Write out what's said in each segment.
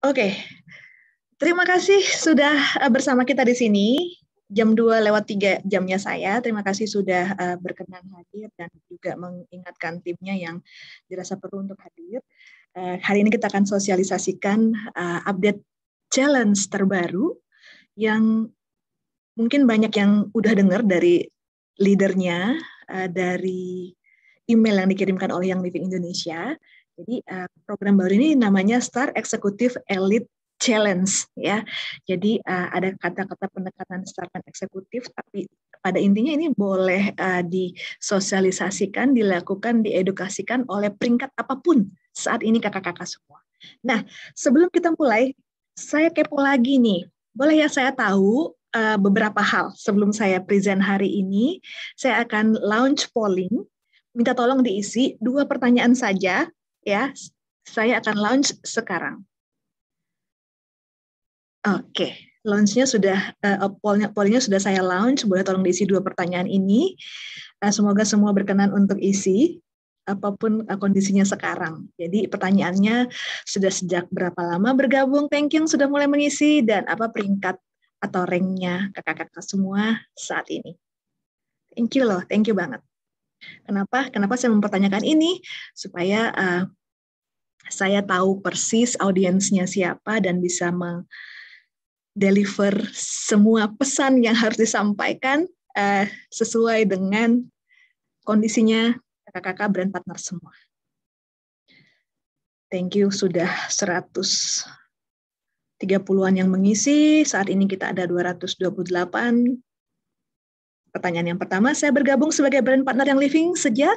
Oke, okay. terima kasih sudah eh, bersama kita di sini. Jam 2 lewat 3 jamnya saya. Terima kasih sudah eh, berkenan hadir dan juga mengingatkan timnya yang dirasa perlu untuk hadir. Eh, hari ini kita akan sosialisasikan update challenge terbaru yang mungkin banyak yang udah dengar dari leadernya, dari email yang dikirimkan oleh Yang Living Indonesia. Jadi uh, program baru ini namanya Star Executive Elite challenge ya. Jadi uh, ada kata-kata pendekatan dan eksekutif tapi pada intinya ini boleh uh, disosialisasikan, dilakukan, diedukasikan oleh peringkat apapun saat ini kakak-kakak semua. Nah, sebelum kita mulai, saya kepo lagi nih. Boleh ya saya tahu uh, beberapa hal sebelum saya present hari ini, saya akan launch polling. Minta tolong diisi dua pertanyaan saja ya. Saya akan launch sekarang. Oke, okay. launch sudah, uh, eh, pollnya nya sudah saya launch. Boleh tolong diisi dua pertanyaan ini. Uh, semoga semua berkenan untuk isi, apapun eh, kondisinya sekarang. Jadi pertanyaannya, sudah sejak berapa lama bergabung? Thank you sudah mulai mengisi, dan apa peringkat atau ranknya kakak-kakak semua saat ini. Thank you loh, thank you banget. Kenapa? Kenapa saya mempertanyakan ini? Supaya uh, saya tahu persis audiensnya siapa dan bisa deliver semua pesan yang harus disampaikan uh, sesuai dengan kondisinya kakak-kakak brand partner semua. Thank you sudah 130-an yang mengisi. Saat ini kita ada 228 Pertanyaan yang pertama, saya bergabung sebagai brand partner yang living sejak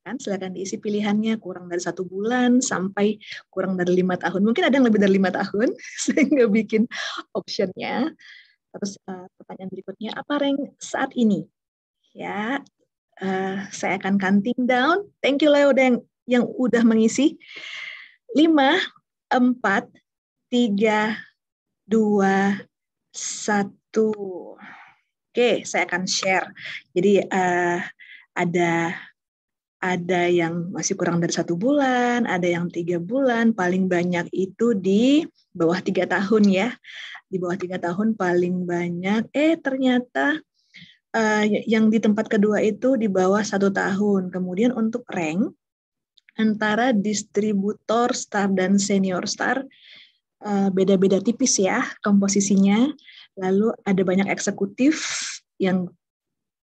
kan silakan diisi pilihannya kurang dari satu bulan sampai kurang dari lima tahun mungkin ada yang lebih dari lima tahun sehingga bikin optionnya terus uh, pertanyaan berikutnya apa rank saat ini ya uh, saya akan counting down thank you Leo yang yang udah mengisi lima empat tiga dua satu Oke, saya akan share. Jadi uh, ada ada yang masih kurang dari satu bulan, ada yang tiga bulan, paling banyak itu di bawah tiga tahun ya. Di bawah tiga tahun paling banyak. Eh ternyata uh, yang di tempat kedua itu di bawah satu tahun. Kemudian untuk rank antara distributor star dan senior star eh, beda-beda uh, beda -beda tipis ya komposisinya. Lalu ada banyak eksekutif yang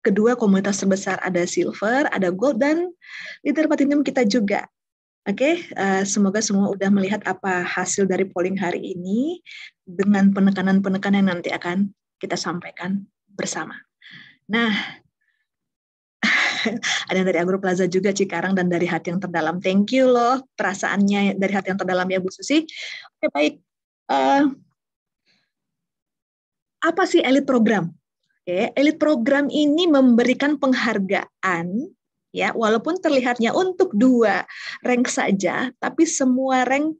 kedua komunitas terbesar ada silver, ada gold dan leader platinum kita juga. Oke, okay, uh, eh, semoga semua sudah melihat apa hasil dari polling hari ini dengan penekanan-penekanan yang nanti akan kita sampaikan bersama. Nah, ada yang dari Agro Plaza juga Cikarang dan dari hati yang terdalam. Thank you loh perasaannya dari hati yang terdalam ya Bu Susi. Oke okay, baik. Uh, apa sih elit program? Oke, elit program ini memberikan penghargaan ya, walaupun terlihatnya untuk dua rank saja, tapi semua rank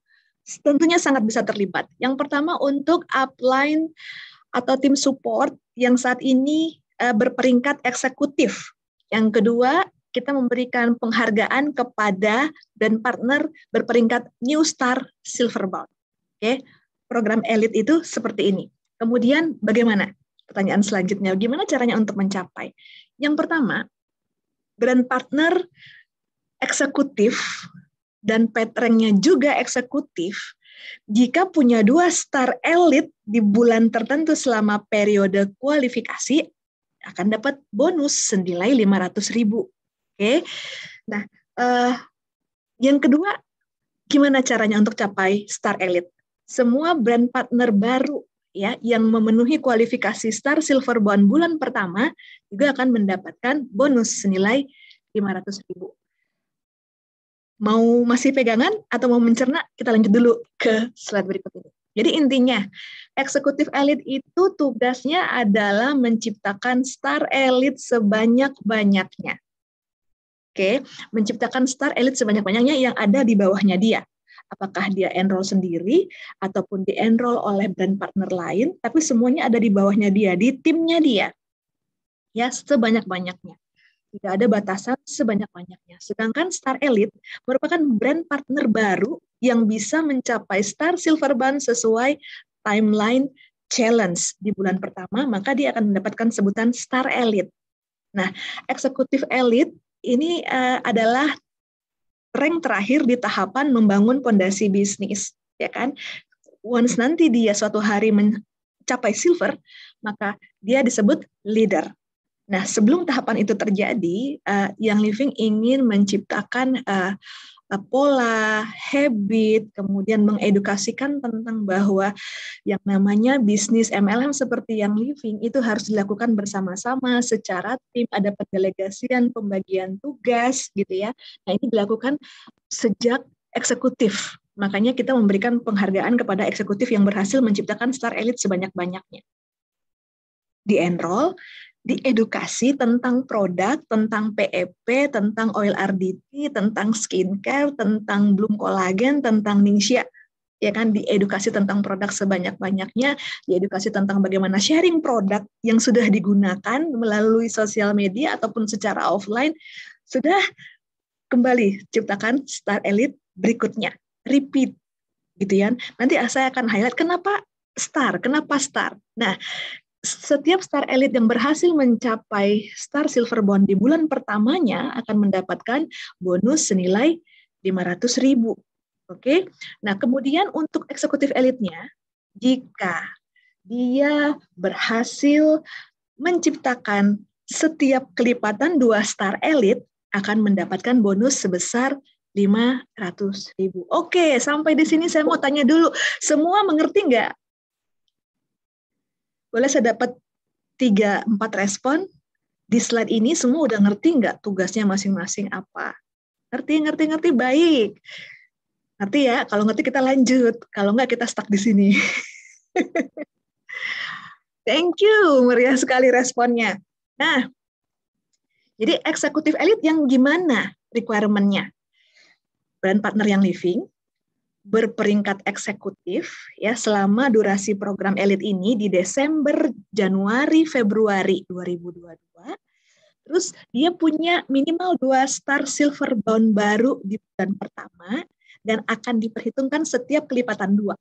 tentunya sangat bisa terlibat. Yang pertama untuk upline atau tim support yang saat ini eh, berperingkat eksekutif. Yang kedua, kita memberikan penghargaan kepada dan partner berperingkat New Star silver Silverbound. Oke, program elit itu seperti ini. Kemudian bagaimana? Pertanyaan selanjutnya, gimana caranya untuk mencapai? Yang pertama, brand partner eksekutif dan petrengnya juga eksekutif jika punya dua star elit di bulan tertentu selama periode kualifikasi akan dapat bonus senilai 500 ribu. Oke. Okay? Nah, uh, yang kedua, gimana caranya untuk capai star elit? Semua brand partner baru ya yang memenuhi kualifikasi Star Silver Bond bulan pertama juga akan mendapatkan bonus senilai 500.000. ribu. Mau masih pegangan atau mau mencerna? Kita lanjut dulu ke slide berikut ini. Jadi intinya, eksekutif elit itu tugasnya adalah menciptakan star elit sebanyak-banyaknya. Oke, menciptakan star elit sebanyak-banyaknya yang ada di bawahnya dia apakah dia enroll sendiri ataupun di enroll oleh brand partner lain, tapi semuanya ada di bawahnya dia, di timnya dia. Ya, sebanyak-banyaknya. Tidak ada batasan sebanyak-banyaknya. Sedangkan Star Elite merupakan brand partner baru yang bisa mencapai Star Silver Band sesuai timeline challenge di bulan pertama, maka dia akan mendapatkan sebutan Star Elite. Nah, eksekutif elite ini uh, adalah rank terakhir di tahapan membangun pondasi bisnis, ya kan? Once nanti dia suatu hari mencapai silver, maka dia disebut leader. Nah, sebelum tahapan itu terjadi, uh, yang Living ingin menciptakan uh, pola, habit, kemudian mengedukasikan tentang bahwa yang namanya bisnis MLM seperti yang living itu harus dilakukan bersama-sama secara tim, ada pendelegasian, pembagian tugas gitu ya. Nah, ini dilakukan sejak eksekutif. Makanya kita memberikan penghargaan kepada eksekutif yang berhasil menciptakan star elit sebanyak-banyaknya. Di enroll, diedukasi tentang produk, tentang PEP, e tentang oil RDT, tentang skincare, tentang bloom kolagen, tentang ningxia ya kan diedukasi tentang produk sebanyak-banyaknya, diedukasi tentang bagaimana sharing produk yang sudah digunakan melalui sosial media ataupun secara offline sudah kembali ciptakan star elite berikutnya repeat gitu ya nanti saya akan highlight kenapa star kenapa star nah setiap star elit yang berhasil mencapai star silver bond di bulan pertamanya akan mendapatkan bonus senilai 500 ribu. Oke. Nah, kemudian untuk eksekutif elitnya, jika dia berhasil menciptakan setiap kelipatan dua star elit akan mendapatkan bonus sebesar 500 ribu. Oke, sampai di sini saya mau tanya dulu, semua mengerti nggak boleh saya dapat tiga empat respon di slide ini semua udah ngerti nggak tugasnya masing-masing apa? Ngerti, ngerti, ngerti, baik. Ngerti ya, kalau ngerti kita lanjut. Kalau nggak kita stuck di sini. Thank you, meriah sekali responnya. Nah, jadi eksekutif elit yang gimana requirement-nya? Brand partner yang living, berperingkat eksekutif ya selama durasi program elit ini di Desember, Januari, Februari 2022. Terus dia punya minimal dua star silver bond baru di bulan pertama dan akan diperhitungkan setiap kelipatan dua.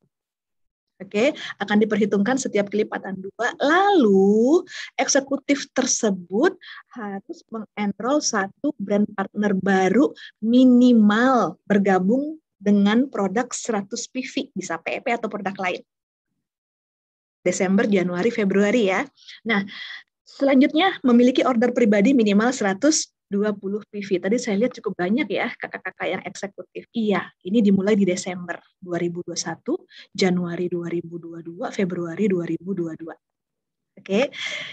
Oke, akan diperhitungkan setiap kelipatan dua. Lalu eksekutif tersebut harus mengenroll satu brand partner baru minimal bergabung dengan produk 100 PV, bisa PEP atau produk lain. Desember, Januari, Februari ya. Nah, selanjutnya memiliki order pribadi minimal 120 PV. Tadi saya lihat cukup banyak ya kakak-kakak yang eksekutif. Iya, ini dimulai di Desember 2021, Januari 2022, Februari 2022. Oke, okay.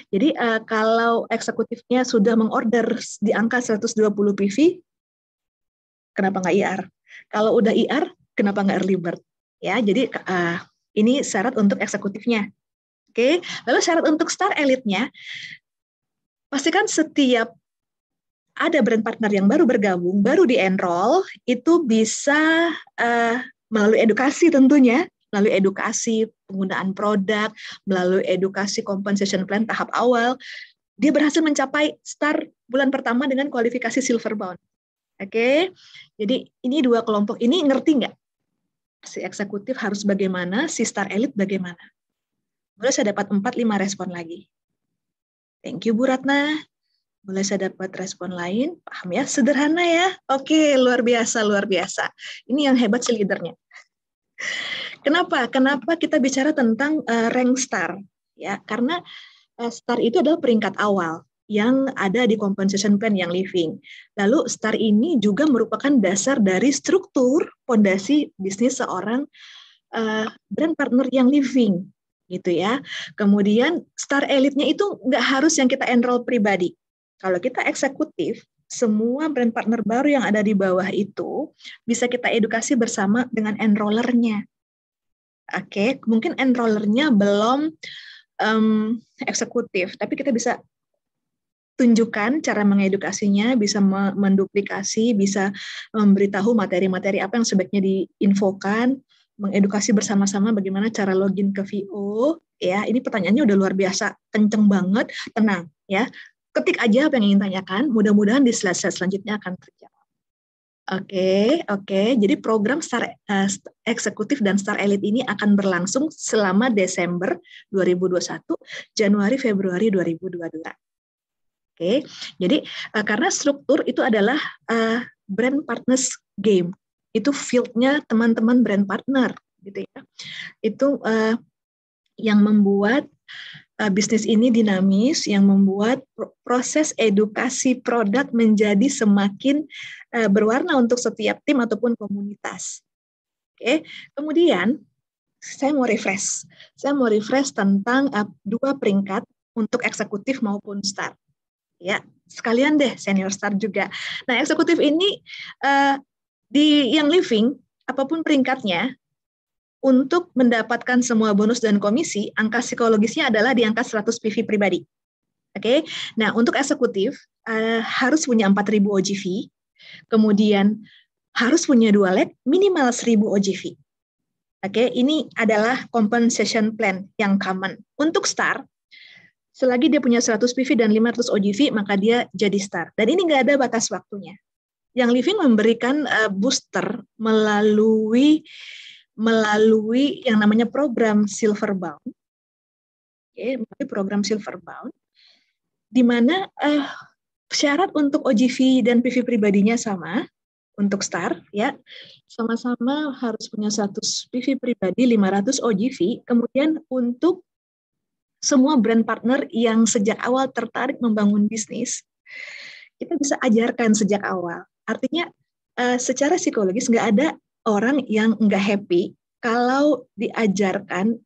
jadi uh, kalau eksekutifnya sudah mengorder di angka 120 PV, kenapa nggak IR? Kalau udah IR, e kenapa nggak early bird? Ya, jadi uh, ini syarat untuk eksekutifnya. Oke, lalu syarat untuk star elitnya, pastikan setiap ada brand partner yang baru bergabung, baru di enroll, itu bisa uh, melalui edukasi tentunya, melalui edukasi penggunaan produk, melalui edukasi compensation plan tahap awal, dia berhasil mencapai star bulan pertama dengan kualifikasi silver bond. Oke, okay? jadi ini dua kelompok ini ngerti nggak? Si eksekutif harus bagaimana, si star elit bagaimana? Boleh saya dapat 4-5 respon lagi. Thank you Bu Ratna. Boleh saya dapat respon lain? Paham ya? Sederhana ya? Oke, okay, luar biasa, luar biasa. Ini yang hebat si leadernya. Kenapa? Kenapa kita bicara tentang uh, rank star? Ya, karena uh, star itu adalah peringkat awal yang ada di compensation plan yang living. Lalu STAR ini juga merupakan dasar dari struktur pondasi bisnis seorang uh, brand partner yang living gitu ya. Kemudian STAR elitnya itu nggak harus yang kita enroll pribadi. Kalau kita eksekutif, semua brand partner baru yang ada di bawah itu bisa kita edukasi bersama dengan enrollernya. Oke, okay? mungkin enrollernya belum um, eksekutif, tapi kita bisa tunjukkan cara mengedukasinya, bisa menduplikasi, bisa memberitahu materi-materi apa yang sebaiknya diinfokan, mengedukasi bersama-sama bagaimana cara login ke VO, ya. Ini pertanyaannya udah luar biasa, kenceng banget, tenang, ya. Ketik aja apa yang ingin tanyakan, mudah-mudahan di slide-slide selanjutnya akan terjawab. Oke, okay, oke. Okay. Jadi program Star uh, Eksekutif dan Star Elite ini akan berlangsung selama Desember 2021, Januari Februari 2022. Oke, okay? jadi uh, karena struktur itu adalah uh, brand partners game, itu fieldnya teman-teman brand partner, gitu ya. Itu uh, yang membuat uh, bisnis ini dinamis, yang membuat proses edukasi produk menjadi semakin uh, berwarna untuk setiap tim ataupun komunitas. Oke, okay? kemudian saya mau refresh, saya mau refresh tentang uh, dua peringkat untuk eksekutif maupun start ya sekalian deh senior star juga. Nah eksekutif ini uh, di yang living apapun peringkatnya untuk mendapatkan semua bonus dan komisi angka psikologisnya adalah di angka 100 PV pribadi. Oke, okay? nah untuk eksekutif uh, harus punya 4.000 OGV, kemudian harus punya dua leg minimal 1.000 OGV. Oke, okay? ini adalah compensation plan yang common. Untuk STAR, Selagi dia punya 100 PV dan 500 OGV, maka dia jadi star. Dan ini nggak ada batas waktunya. Yang living memberikan uh, booster melalui melalui yang namanya program Silverbound. Okay, melalui program Silverbound, di mana uh, syarat untuk OGV dan PV pribadinya sama, untuk STAR ya. Sama-sama harus punya 100 PV pribadi, 500 OGV. Kemudian untuk semua brand partner yang sejak awal tertarik membangun bisnis, kita bisa ajarkan sejak awal. Artinya eh, secara psikologis nggak ada orang yang nggak happy kalau diajarkan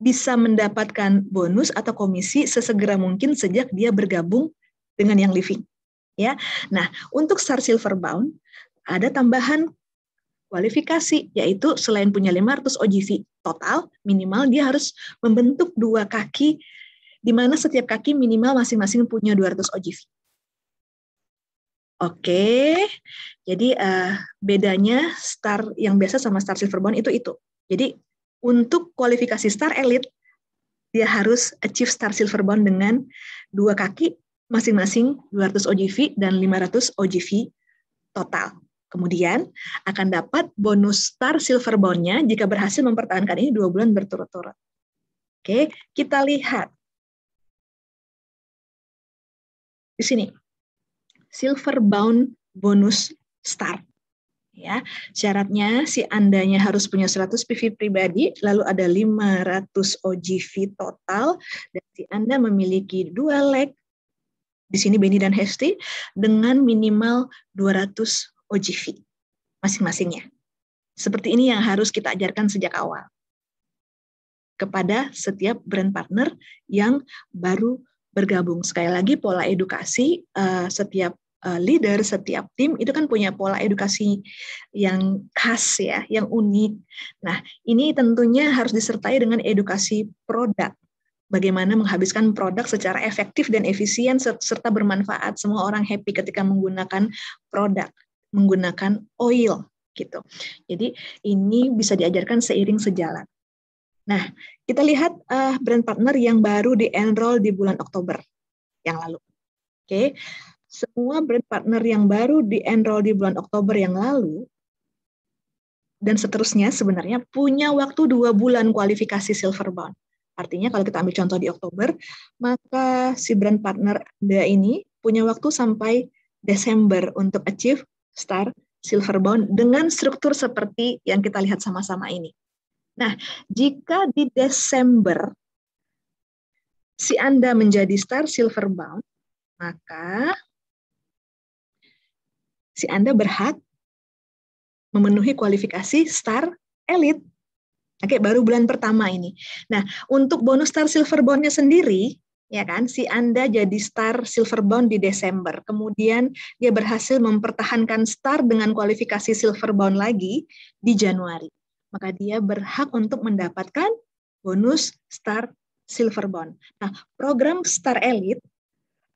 bisa mendapatkan bonus atau komisi sesegera mungkin sejak dia bergabung dengan yang living. Ya, nah untuk Star Silverbound ada tambahan kualifikasi, yaitu selain punya 500 OGV total, minimal dia harus membentuk dua kaki, di mana setiap kaki minimal masing-masing punya 200 OGV. Oke, jadi uh, bedanya star yang biasa sama star bond itu itu. Jadi untuk kualifikasi star elite, dia harus achieve star bond dengan dua kaki masing-masing 200 OGV dan 500 OGV total. Kemudian akan dapat bonus star silver bond-nya jika berhasil mempertahankan ini dua bulan berturut-turut. Oke, kita lihat di sini silver bound bonus star. Ya, syaratnya si andanya harus punya 100 PV pribadi, lalu ada 500 OGV total, dan si anda memiliki dua leg di sini Benny dan Hesti dengan minimal 200 OJV masing-masingnya. Seperti ini yang harus kita ajarkan sejak awal kepada setiap brand partner yang baru bergabung. Sekali lagi pola edukasi eh, setiap eh, leader, setiap tim itu kan punya pola edukasi yang khas ya, yang unik. Nah, ini tentunya harus disertai dengan edukasi produk. Bagaimana menghabiskan produk secara efektif dan efisien serta bermanfaat. Semua orang happy ketika menggunakan produk menggunakan oil gitu. Jadi ini bisa diajarkan seiring sejalan. Nah, kita lihat uh, brand partner yang baru di-enroll di bulan Oktober yang lalu. Oke. Okay. Semua brand partner yang baru di-enroll di bulan Oktober yang lalu dan seterusnya sebenarnya punya waktu dua bulan kualifikasi silver bond. Artinya kalau kita ambil contoh di Oktober, maka si brand partner Anda ini punya waktu sampai Desember untuk achieve star Silver Bond dengan struktur seperti yang kita lihat sama-sama ini. Nah, jika di Desember si Anda menjadi star Silver Bond, maka si Anda berhak memenuhi kualifikasi star elite. Oke, baru bulan pertama ini. Nah, untuk bonus star Silver bond-nya sendiri, ya kan si Anda jadi star silverbound di Desember kemudian dia berhasil mempertahankan star dengan kualifikasi silverbound lagi di Januari maka dia berhak untuk mendapatkan bonus star silverbound nah program star elite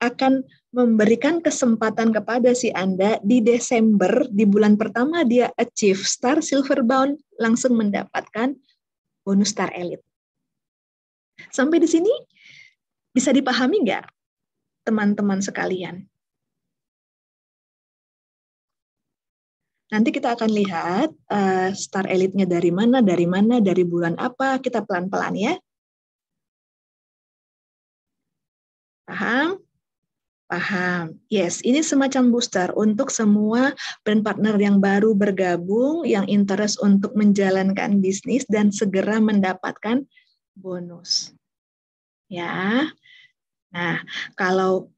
akan memberikan kesempatan kepada si Anda di Desember di bulan pertama dia achieve star Silver silverbound langsung mendapatkan bonus star elite Sampai di sini bisa dipahami nggak, teman-teman sekalian? Nanti kita akan lihat uh, star elitnya dari mana, dari mana, dari bulan apa, kita pelan-pelan ya. Paham? Paham. Yes, ini semacam booster untuk semua brand partner yang baru bergabung, yang interest untuk menjalankan bisnis dan segera mendapatkan bonus. Ya, Nah, kalau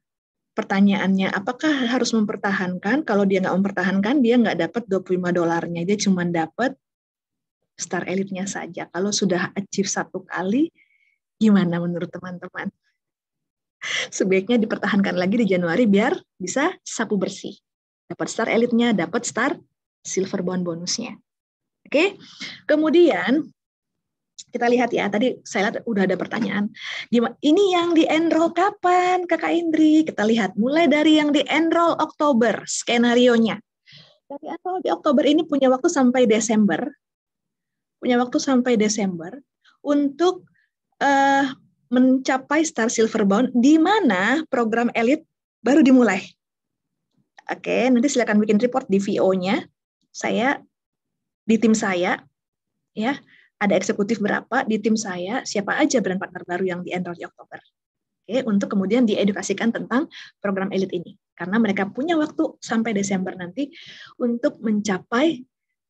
pertanyaannya apakah harus mempertahankan? Kalau dia nggak mempertahankan, dia nggak dapat 25 dolarnya. Dia cuma dapat star elitnya saja. Kalau sudah achieve satu kali, gimana menurut teman-teman? Sebaiknya dipertahankan lagi di Januari biar bisa sapu bersih. Dapat star elitnya, dapat star silver bond bonusnya. Oke, kemudian kita lihat ya tadi saya lihat udah ada pertanyaan gimana ini yang di enroll kapan kakak Indri kita lihat mulai dari yang di enroll Oktober skenario nya dari enroll di Oktober ini punya waktu sampai Desember punya waktu sampai Desember untuk uh, mencapai Star Silver Bound di mana program elit baru dimulai oke nanti silakan bikin report di VO nya saya di tim saya ya ada eksekutif berapa di tim saya, siapa aja brand partner baru yang di-enroll di Oktober. Oke, untuk kemudian diedukasikan tentang program elit ini. Karena mereka punya waktu sampai Desember nanti untuk mencapai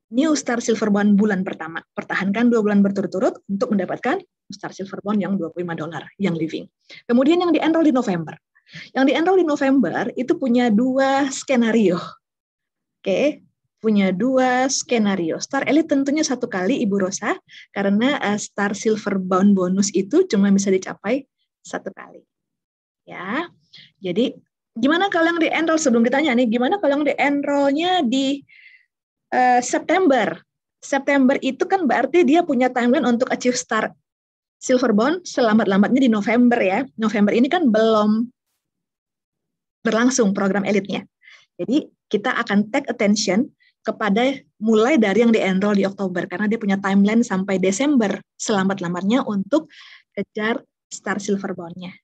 New Star Silver Bond bulan pertama. Pertahankan dua bulan berturut-turut untuk mendapatkan Star Silver Bond yang 25 dolar, yang living. Kemudian yang di-enroll di November. Yang di-enroll di November itu punya dua skenario. Oke, punya dua skenario. Star Elite tentunya satu kali Ibu Rosa, karena uh, Star bound bonus itu cuma bisa dicapai satu kali. Ya, jadi gimana kalau yang di enroll sebelum ditanya nih, gimana kalau yang di enrollnya di uh, September? September itu kan berarti dia punya timeline untuk achieve Star silver bound selamat lambatnya di November ya. November ini kan belum berlangsung program elitnya. Jadi kita akan take attention kepada mulai dari yang di-enroll di Oktober karena dia punya timeline sampai Desember selambat-lambatnya untuk kejar Star Silver Bond-nya.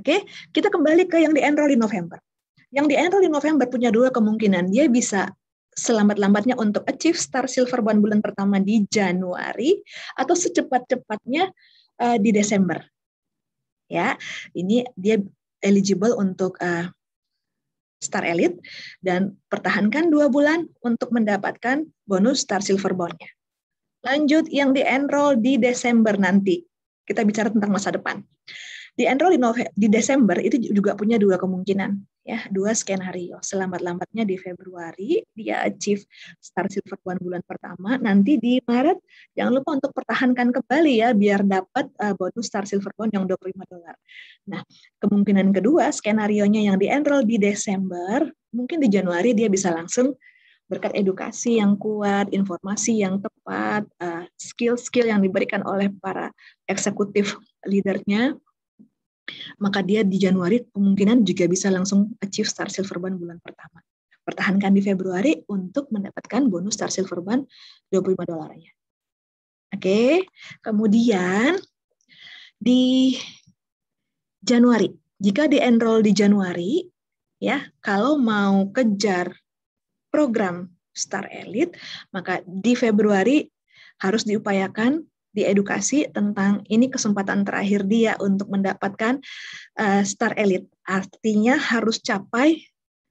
Oke, okay? kita kembali ke yang di-enroll di November. Yang di-enroll di November punya dua kemungkinan. Dia bisa selambat-lambatnya untuk achieve Star Silver Bond bulan pertama di Januari atau secepat-cepatnya uh, di Desember. Ya, ini dia eligible untuk uh, Star Elite dan pertahankan dua bulan untuk mendapatkan bonus Star Silver Bond-nya. Lanjut yang di-enroll di Desember nanti. Kita bicara tentang masa depan. Di-enroll di, di Desember itu juga punya dua kemungkinan ya dua skenario selambat-lambatnya di Februari dia achieve star silver one bulan pertama nanti di Maret jangan lupa untuk pertahankan kembali ya biar dapat uh, bonus star silver bond yang 25 dolar nah kemungkinan kedua skenario nya yang di enroll di Desember mungkin di Januari dia bisa langsung berkat edukasi yang kuat, informasi yang tepat, eh, skill-skill yang diberikan oleh para eksekutif leadernya, maka dia di Januari kemungkinan juga bisa langsung achieve Star Silver Band bulan pertama. Pertahankan di Februari untuk mendapatkan bonus Star Silver Band 25 dolarnya. Oke, okay. kemudian di Januari, jika di enroll di Januari, ya kalau mau kejar program Star Elite, maka di Februari harus diupayakan diedukasi tentang ini kesempatan terakhir dia untuk mendapatkan uh, star elite. Artinya harus capai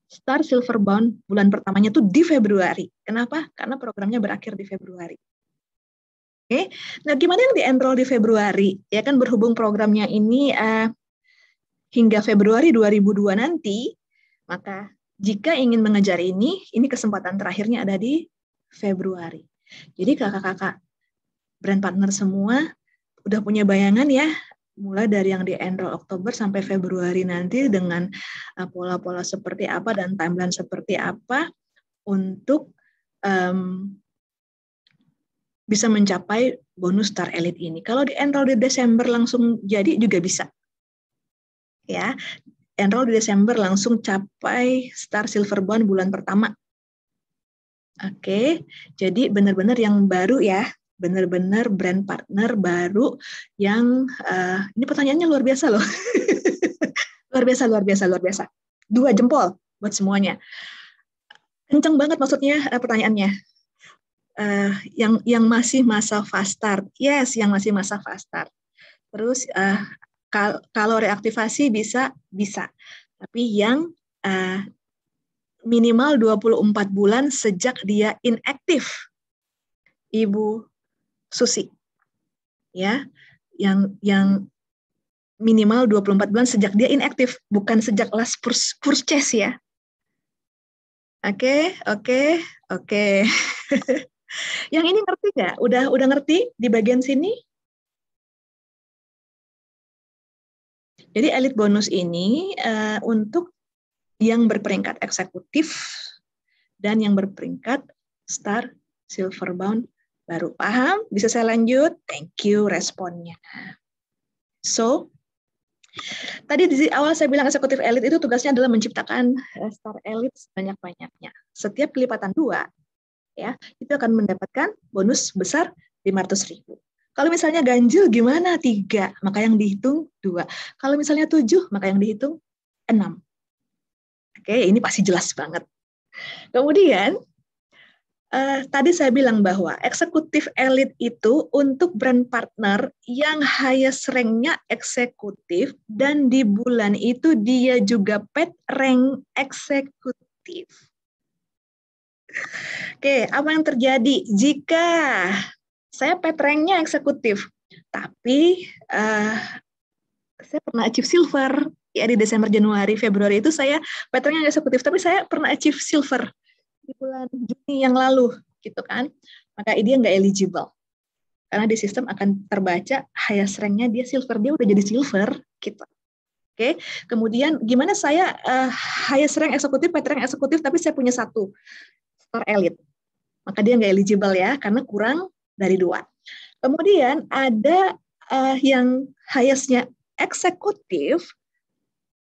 star silver bond bulan pertamanya itu di Februari. Kenapa? Karena programnya berakhir di Februari. Oke, okay. nah gimana yang di enroll di Februari? Ya kan berhubung programnya ini uh, hingga Februari 2002 nanti, maka jika ingin mengejar ini, ini kesempatan terakhirnya ada di Februari. Jadi kakak-kakak brand partner semua udah punya bayangan ya mulai dari yang di enroll Oktober sampai Februari nanti dengan eh, pola-pola seperti apa dan timeline seperti apa untuk um, bisa mencapai bonus star elite ini. Kalau di enroll di Desember langsung jadi juga bisa. Ya, enroll di Desember langsung capai star silver bond bulan pertama. Oke, jadi benar-benar yang baru ya, benar-benar brand partner baru yang uh, ini pertanyaannya luar biasa loh. luar biasa, luar biasa, luar biasa. Dua jempol buat semuanya. Kenceng banget maksudnya uh, pertanyaannya. Uh, yang yang masih masa fast start. Yes, yang masih masa fast start. Terus uh, kal kalau reaktivasi bisa bisa. Tapi yang uh, minimal 24 bulan sejak dia inaktif. Ibu Susi. Ya, yang yang minimal 24 bulan sejak dia inaktif, bukan sejak last purchase ya. Oke, oke, oke. yang ini ngerti nggak? Udah udah ngerti di bagian sini? Jadi elit bonus ini uh, untuk yang berperingkat eksekutif dan yang berperingkat star, silver bound, Baru paham? Bisa saya lanjut? Thank you responnya. So, Tadi di awal saya bilang eksekutif elit itu tugasnya adalah menciptakan star elit sebanyak-banyaknya. Setiap kelipatan dua, ya itu akan mendapatkan bonus besar 500 ribu. Kalau misalnya ganjil gimana? Tiga, maka yang dihitung dua. Kalau misalnya tujuh, maka yang dihitung enam. Oke, ini pasti jelas banget. Kemudian uh, tadi saya bilang bahwa eksekutif elit itu untuk brand partner yang highest rank eksekutif dan di bulan itu dia juga pet rank eksekutif. Oke, apa yang terjadi jika saya pet ranknya eksekutif, tapi uh, saya pernah achieve silver ya di Desember, Januari, Februari itu saya pet ranknya eksekutif, tapi saya pernah achieve silver di bulan Juni yang lalu gitu kan maka dia nggak eligible karena di sistem akan terbaca highest ranknya dia silver dia udah jadi silver gitu oke kemudian gimana saya uh, highest rank eksekutif pet rank eksekutif tapi saya punya satu store elit maka dia nggak eligible ya karena kurang dari dua kemudian ada uh, yang highestnya eksekutif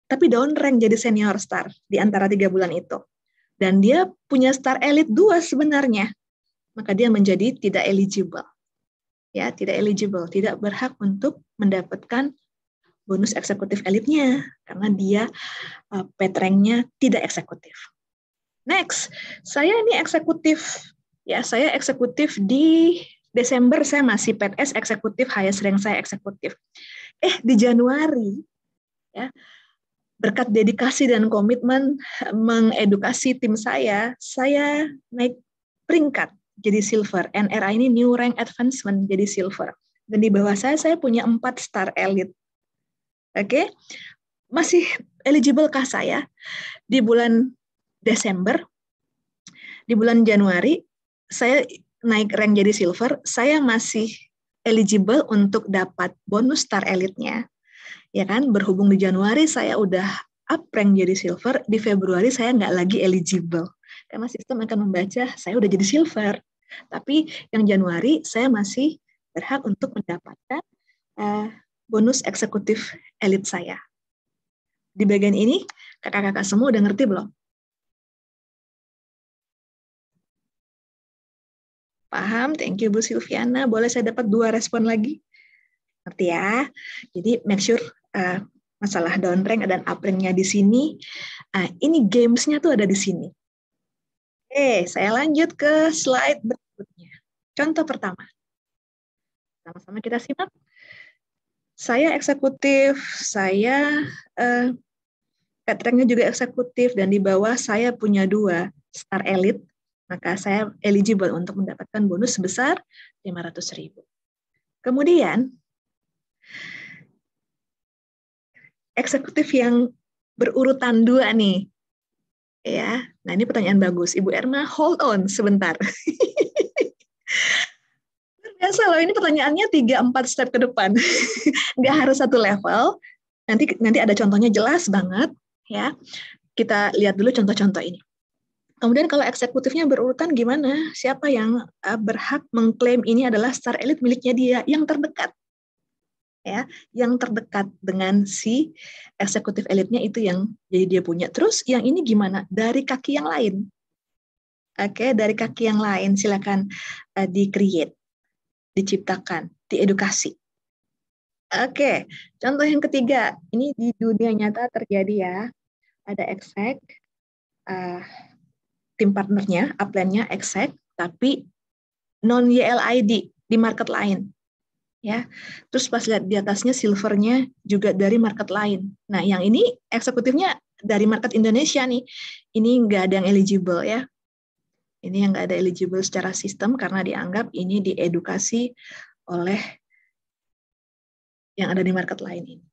tapi down rank jadi senior star di antara tiga bulan itu dan dia punya star elite dua sebenarnya, maka dia menjadi tidak eligible. Ya, tidak eligible, tidak berhak untuk mendapatkan bonus eksekutif elitnya karena dia uh, petrengnya tidak eksekutif. Next, saya ini eksekutif. Ya, saya eksekutif di Desember saya masih PTS eksekutif, highest rank saya eksekutif. Eh, di Januari ya berkat dedikasi dan komitmen mengedukasi tim saya, saya naik peringkat jadi silver. NRA ini new rank advancement jadi silver. Dan di bawah saya saya punya empat star elite. Oke. Okay? Masih eligible kah saya di bulan Desember? Di bulan Januari saya naik rank jadi silver, saya masih eligible untuk dapat bonus star elite-nya ya kan berhubung di Januari saya udah up rank jadi silver di Februari saya nggak lagi eligible karena sistem akan membaca saya udah jadi silver tapi yang Januari saya masih berhak untuk mendapatkan uh, bonus eksekutif elit saya di bagian ini kakak-kakak semua udah ngerti belum Paham? Thank you Bu Silviana. Boleh saya dapat dua respon lagi? Ngerti ya? Jadi make sure uh, masalah downrank dan uprank-nya di sini. Uh, ini gamesnya tuh ada di sini. Oke, saya lanjut ke slide berikutnya. Contoh pertama. Sama-sama kita simak. Saya eksekutif, saya uh, juga eksekutif dan di bawah saya punya dua star elite, maka saya eligible untuk mendapatkan bonus sebesar 500.000. Kemudian eksekutif yang berurutan dua nih. Ya, nah ini pertanyaan bagus. Ibu Erna, hold on sebentar. Biasa loh, ini pertanyaannya tiga empat step ke depan. Nggak harus satu level. Nanti nanti ada contohnya jelas banget. ya. Kita lihat dulu contoh-contoh ini. Kemudian kalau eksekutifnya berurutan gimana? Siapa yang eh, berhak mengklaim ini adalah star elit miliknya dia yang terdekat? ya yang terdekat dengan si eksekutif elitnya itu yang jadi dia punya terus yang ini gimana dari kaki yang lain oke okay, dari kaki yang lain silakan uh, eh, di create diciptakan diedukasi oke okay. contoh yang ketiga ini di dunia nyata terjadi ya ada exec uh, tim partnernya upline-nya exec tapi non YLID di market lain ya. Terus pas lihat di atasnya silvernya juga dari market lain. Nah, yang ini eksekutifnya dari market Indonesia nih. Ini nggak ada yang eligible ya. Ini yang nggak ada eligible secara sistem karena dianggap ini diedukasi oleh yang ada di market lain ini.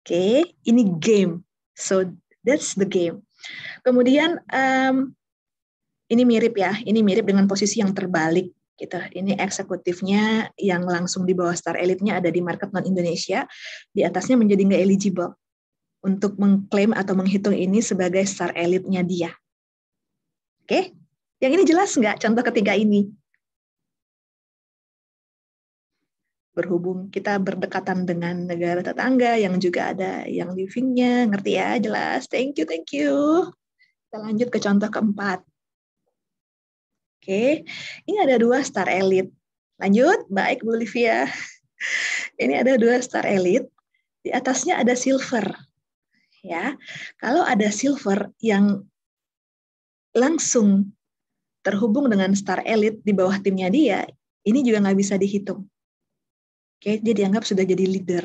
Oke, okay. ini game. So that's the game. Kemudian um, ini mirip ya, ini mirip dengan posisi yang terbalik gitu. Ini eksekutifnya yang langsung di bawah star elitnya ada di market non Indonesia, di atasnya menjadi nggak eligible untuk mengklaim atau menghitung ini sebagai star elitnya dia. Oke, okay? yang ini jelas nggak contoh ketiga ini? Berhubung kita berdekatan dengan negara tetangga yang juga ada yang livingnya, ngerti ya? Jelas. Thank you, thank you. Kita lanjut ke contoh keempat. Oke, ini ada dua star elit. Lanjut, baik Bu Livia. Ini ada dua star elit. Di atasnya ada silver. Ya, kalau ada silver yang langsung terhubung dengan star elit di bawah timnya dia, ini juga nggak bisa dihitung. Oke, dia dianggap sudah jadi leader,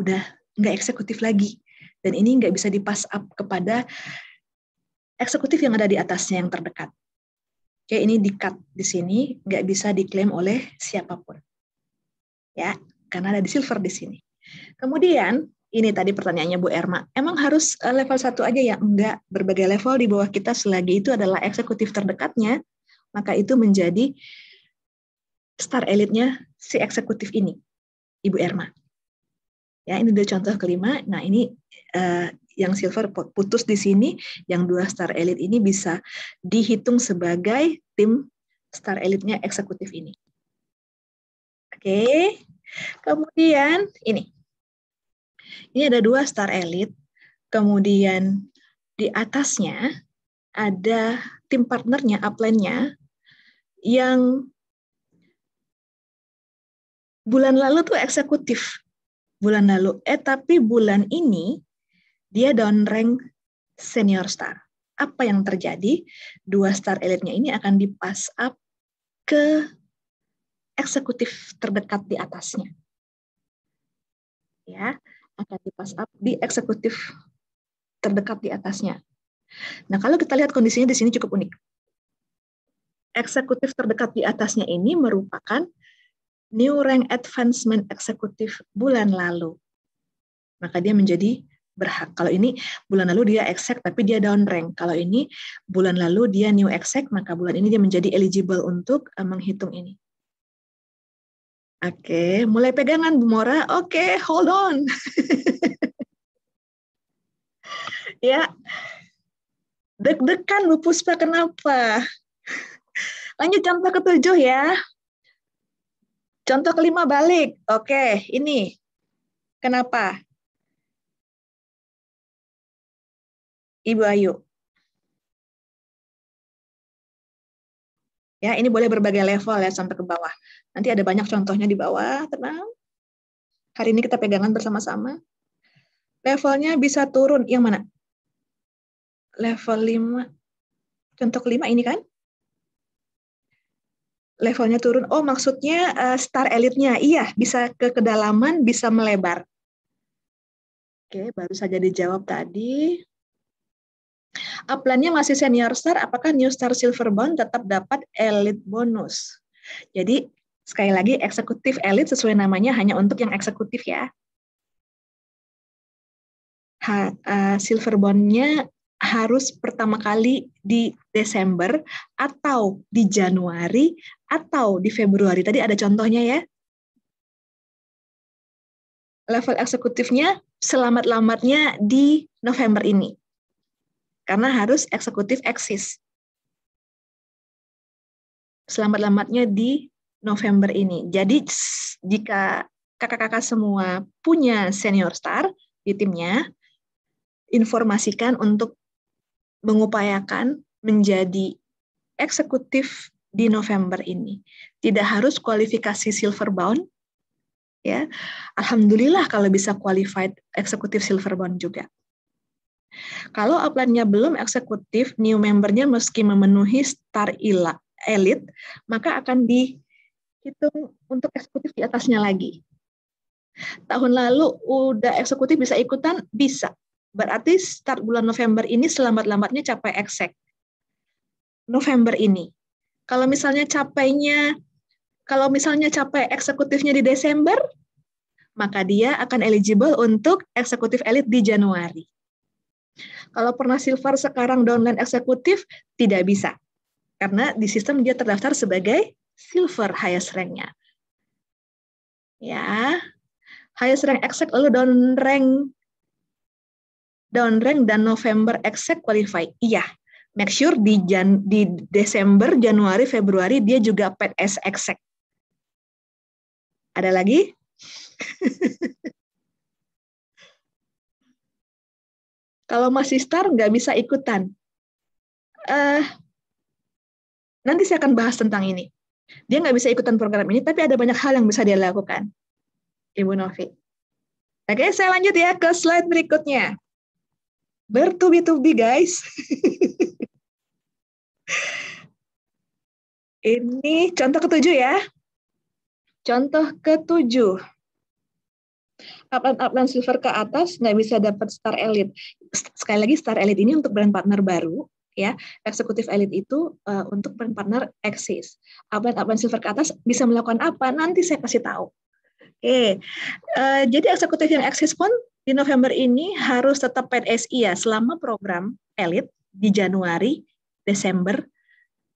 udah nggak eksekutif lagi, dan ini nggak bisa dipas up kepada eksekutif yang ada di atasnya yang terdekat. Oke, ini dikat di sini, nggak bisa diklaim oleh siapapun. Ya, karena ada di silver di sini. Kemudian, ini tadi pertanyaannya Bu Erma, emang harus eh, level satu aja ya? Enggak, berbagai level di bawah kita selagi itu adalah eksekutif terdekatnya, maka itu menjadi star elitnya si eksekutif ini, Ibu Erma. Ya, ini dia contoh kelima. Nah, ini uh, yang silver putus di sini, yang dua star elite ini bisa dihitung sebagai tim star elitnya eksekutif ini. Oke, okay. kemudian ini. Ini ada dua star elite, kemudian di atasnya ada tim partnernya, upline-nya, yang bulan lalu tuh eksekutif bulan lalu. Eh tapi bulan ini dia down rank senior star. Apa yang terjadi? Dua star elitnya ini akan dipas up ke eksekutif terdekat di atasnya. Ya, akan dipas up di eksekutif terdekat di atasnya. Nah, kalau kita lihat kondisinya di sini cukup unik. Eksekutif terdekat di atasnya ini merupakan New Rank Advancement Eksekutif bulan lalu. Maka dia menjadi berhak. Kalau ini bulan lalu dia exec tapi dia down rank. Kalau ini bulan lalu dia new exec maka bulan ini dia menjadi eligible untuk uh, menghitung ini. Oke, okay, mulai pegangan Bu Mora. Oke, okay, hold on. ya. deg dekan Bu Puspa kenapa? Lanjut contoh ke ketujuh ya. Contoh kelima balik. Oke, okay, ini. Kenapa? Ibu Ayu. Ya, ini boleh berbagai level ya sampai ke bawah. Nanti ada banyak contohnya di bawah, tenang. Hari ini kita pegangan bersama-sama. Levelnya bisa turun yang mana? Level 5. Contoh kelima ini kan? Levelnya turun. Oh, maksudnya eh, star elitnya. Iya, bisa ke kedalaman, bisa melebar. Oke, baru saja dijawab tadi. Aplannya masih senior star, apakah new star silver bond tetap dapat elite bonus? Jadi sekali lagi eksekutif elite sesuai namanya hanya untuk yang eksekutif ya. Ha, uh, silver bondnya harus pertama kali di Desember atau di Januari atau di Februari. Tadi ada contohnya ya. Level eksekutifnya selamat-lamatnya di November ini karena harus eksekutif eksis Selamat lamatnya di November ini. Jadi jika kakak-kakak semua punya senior star di timnya, informasikan untuk mengupayakan menjadi eksekutif di November ini. Tidak harus kualifikasi silver bound. ya. Alhamdulillah kalau bisa qualified eksekutif silver bound juga. Kalau upline-nya belum eksekutif, new membernya meski memenuhi star elite, maka akan dihitung untuk eksekutif di atasnya lagi. Tahun lalu udah eksekutif bisa ikutan? Bisa. Berarti start bulan November ini selambat-lambatnya capai eksek. November ini. Kalau misalnya capainya, kalau misalnya capai eksekutifnya di Desember, maka dia akan eligible untuk eksekutif elit di Januari. Kalau pernah silver sekarang downline eksekutif tidak bisa. Karena di sistem dia terdaftar sebagai silver highest rank-nya. Ya. Highest rank exec lalu down rank down rank dan November exec qualify. Iya, make sure di Jan, di Desember, Januari, Februari dia juga PS exec. Ada lagi? Kalau masih star nggak bisa ikutan. Uh, nanti saya akan bahas tentang ini. Dia nggak bisa ikutan program ini, tapi ada banyak hal yang bisa dia lakukan. Ibu Novi. Oke, saya lanjut ya ke slide berikutnya. Bertubi-tubi, guys. ini contoh ketujuh ya. Contoh ketujuh upline-upline silver ke atas nggak bisa dapat star elite. Sekali lagi star elite ini untuk brand partner baru ya. Eksekutif elite itu uh, untuk brand partner eksis. Upline-upline silver ke atas bisa melakukan apa? Nanti saya kasih tahu. Oke, okay. uh, eh, jadi eksekutif yang eksis pun di November ini harus tetap PSI e ya selama program elite di Januari, Desember,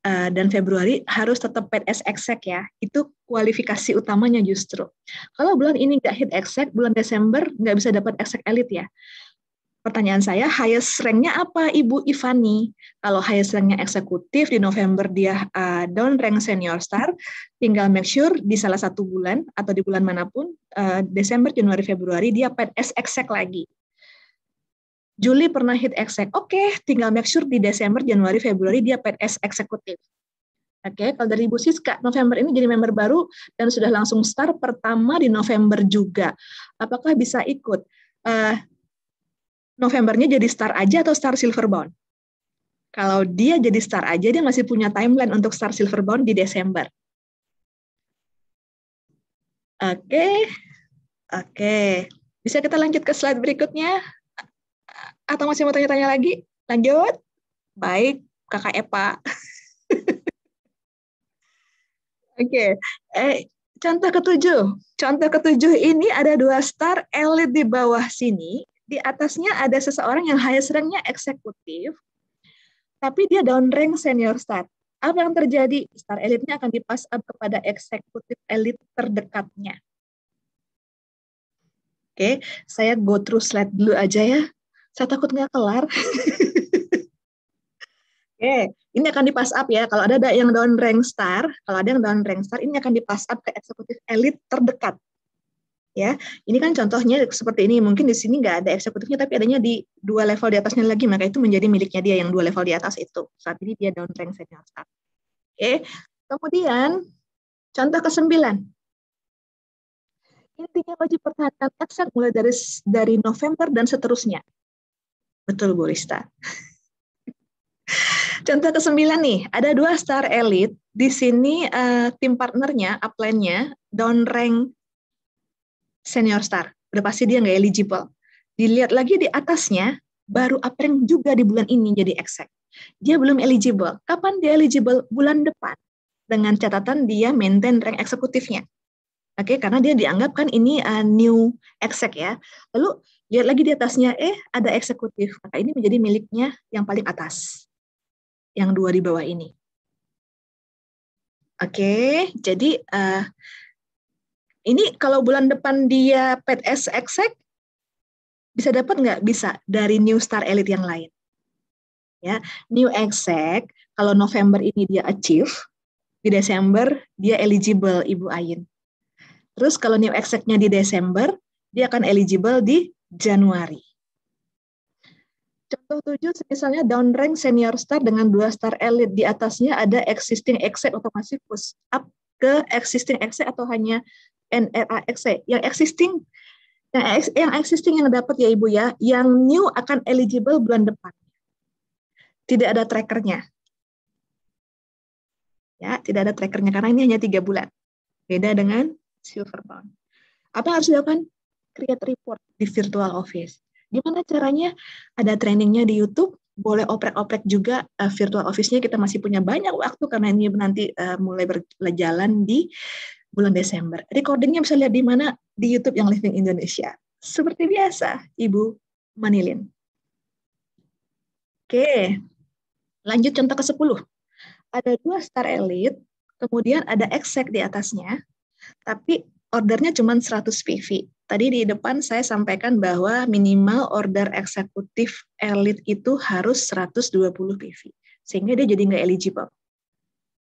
Eh, dan Februari harus tetap as exec ya. Itu kualifikasi utamanya justru. Kalau bulan ini nggak hit exec, bulan Desember nggak bisa dapat exec elite ya. Pertanyaan saya, highest rank-nya apa Ibu Ivani? Kalau highest rank-nya eksekutif, di November dia uh, down rank senior star, tinggal make sure di salah satu bulan atau di bulan manapun, uh, Desember, Januari, Februari, dia as exec lagi. Juli pernah hit exec. Oke, okay, tinggal make sure di Desember, Januari, Februari dia PNS eksekutif. Oke, okay, kalau dari Bu Siska, November ini jadi member baru dan sudah langsung start pertama di November juga. Apakah bisa ikut? Uh, Novembernya jadi star aja atau star silver bond? Kalau dia jadi star aja, dia masih punya timeline untuk star silver bond di Desember. Oke, okay. oke. Okay. Bisa kita lanjut ke slide berikutnya? Atau masih mau tanya-tanya lagi? Lanjut. Baik, Kakak Epa. Oke, okay. eh, contoh ketujuh. Contoh ketujuh ini ada dua star elit di bawah sini. Di atasnya ada seseorang yang highest rank-nya eksekutif, tapi dia down rank senior star. Apa yang terjadi? Star elitnya akan dipas up kepada eksekutif elit terdekatnya. Oke, okay. saya go through slide dulu aja ya. Saya takut nggak kelar. Oke, okay. ini akan di pass up ya. Kalau ada, ada yang down rank star, kalau ada yang down rank star, ini akan di pass up ke eksekutif elit terdekat. Ya, ini kan contohnya seperti ini. Mungkin di sini nggak ada eksekutifnya, tapi adanya di dua level di atasnya lagi, maka itu menjadi miliknya dia yang dua level di atas itu. Saat ini dia down rank senior star. Oke, okay. kemudian contoh ke sembilan. Intinya wajib pertahankan absen mulai dari dari November dan seterusnya. Betul Bu Rista. Contoh ke 9 nih, ada dua star elite. Di sini uh, tim partnernya, upline-nya, down rank senior star. Udah pasti dia nggak eligible. Dilihat lagi di atasnya, baru uprank juga di bulan ini jadi exec. Dia belum eligible. Kapan dia eligible? Bulan depan. Dengan catatan dia maintain rank eksekutifnya. Oke, okay, karena dia dianggap kan ini uh, new exec ya. Lalu lihat lagi di atasnya, eh ada eksekutif, maka ini menjadi miliknya yang paling atas, yang dua di bawah ini. Oke, okay, jadi uh, ini kalau bulan depan dia PTS exec, bisa dapat nggak? Bisa, dari New Star Elite yang lain. Ya, New exec, kalau November ini dia achieve, di Desember dia eligible Ibu Ain. Terus kalau new exec-nya di Desember, dia akan eligible di Januari. Contoh tujuh, misalnya down rank senior star dengan dua star elite. Di atasnya ada existing exec otomatis push up ke existing exit atau hanya NRA exit. Yang existing yang, ex, yang existing yang dapat ya Ibu ya, yang new akan eligible bulan depan. Tidak ada trackernya. Ya, tidak ada trackernya karena ini hanya tiga bulan. Beda dengan silver bond. Apa yang harus dilakukan? create report di virtual office. Gimana caranya? Ada trainingnya di YouTube, boleh oprek-oprek juga uh, virtual office-nya kita masih punya banyak waktu karena ini nanti uh, mulai berjalan di bulan Desember. Recordingnya bisa lihat di mana di YouTube yang Living Indonesia. Seperti biasa, Ibu Manilin. Oke, lanjut contoh ke 10. Ada dua star elite, kemudian ada exec di atasnya, tapi ordernya cuma 100 PV. Tadi di depan saya sampaikan bahwa minimal order eksekutif elit itu harus 120 PV, sehingga dia jadi nggak eligible.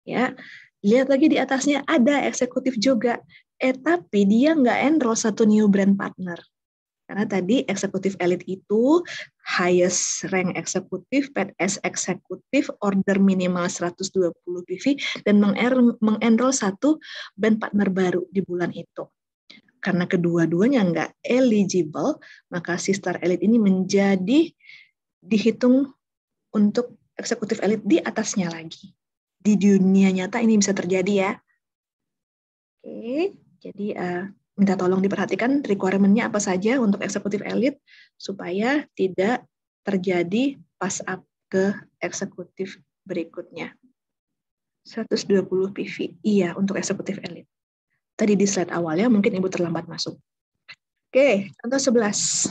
Ya, lihat lagi di atasnya ada eksekutif juga, eh tapi dia nggak enroll satu new brand partner. Karena tadi eksekutif elit itu highest rank eksekutif, pet s eksekutif, order minimal 120 PV, dan mengenroll satu brand partner baru di bulan itu karena kedua-duanya nggak eligible, maka sister elite ini menjadi dihitung untuk eksekutif elit di atasnya lagi. Di dunia nyata ini bisa terjadi ya. Oke, jadi uh, minta tolong diperhatikan requirement-nya apa saja untuk eksekutif elit supaya tidak terjadi pass up ke eksekutif berikutnya. 120 PV, iya untuk eksekutif elit. Tadi di slide awalnya mungkin Ibu terlambat masuk. Oke, contoh 11.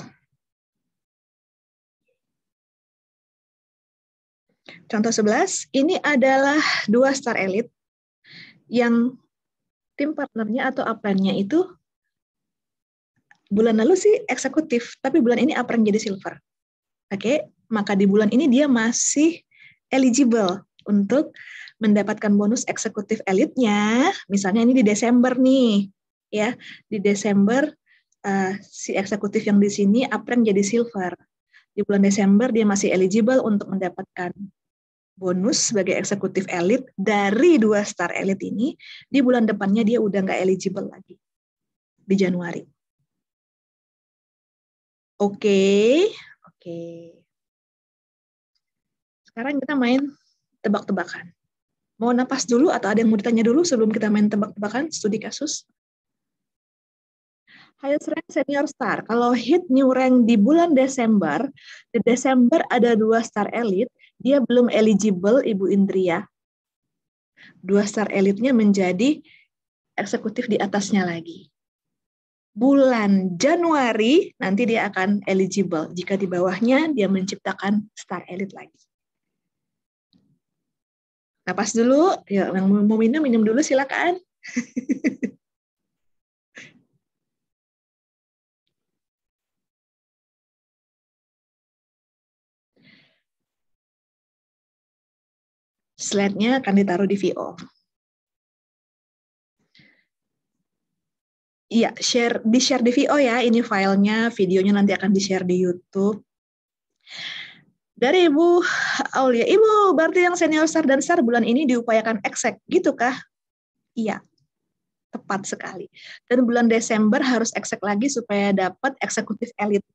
Contoh 11, ini adalah dua star elite yang tim partnernya atau aprannya itu bulan lalu sih eksekutif, tapi bulan ini apran jadi silver. Oke, maka di bulan ini dia masih eligible untuk mendapatkan bonus eksekutif elitnya, misalnya ini di Desember nih, ya di Desember uh, si eksekutif yang di sini apron jadi silver. Di bulan Desember dia masih eligible untuk mendapatkan bonus sebagai eksekutif elit dari dua star elit ini. Di bulan depannya dia udah nggak eligible lagi di Januari. Oke, okay. oke. Okay. Sekarang kita main tebak-tebakan. Mau napas dulu atau ada yang mau ditanya dulu sebelum kita main tebak-tebakan studi kasus? Highest Rank Senior Star. Kalau hit new rank di bulan Desember, di Desember ada dua star elit, dia belum eligible Ibu Indria. Dua star elitnya menjadi eksekutif di atasnya lagi. Bulan Januari nanti dia akan eligible. Jika di bawahnya dia menciptakan star elit lagi. Napas dulu, ya, yang mau minum, minum dulu silakan. Slide-nya akan ditaruh di VO. Iya, share di share di VO ya. Ini filenya, videonya nanti akan di share di YouTube. Dari Ibu Aulia, Ibu berarti yang senior star dan star bulan ini diupayakan eksek, gitu kah? Iya, tepat sekali. Dan bulan Desember harus eksek lagi supaya dapat eksekutif elit.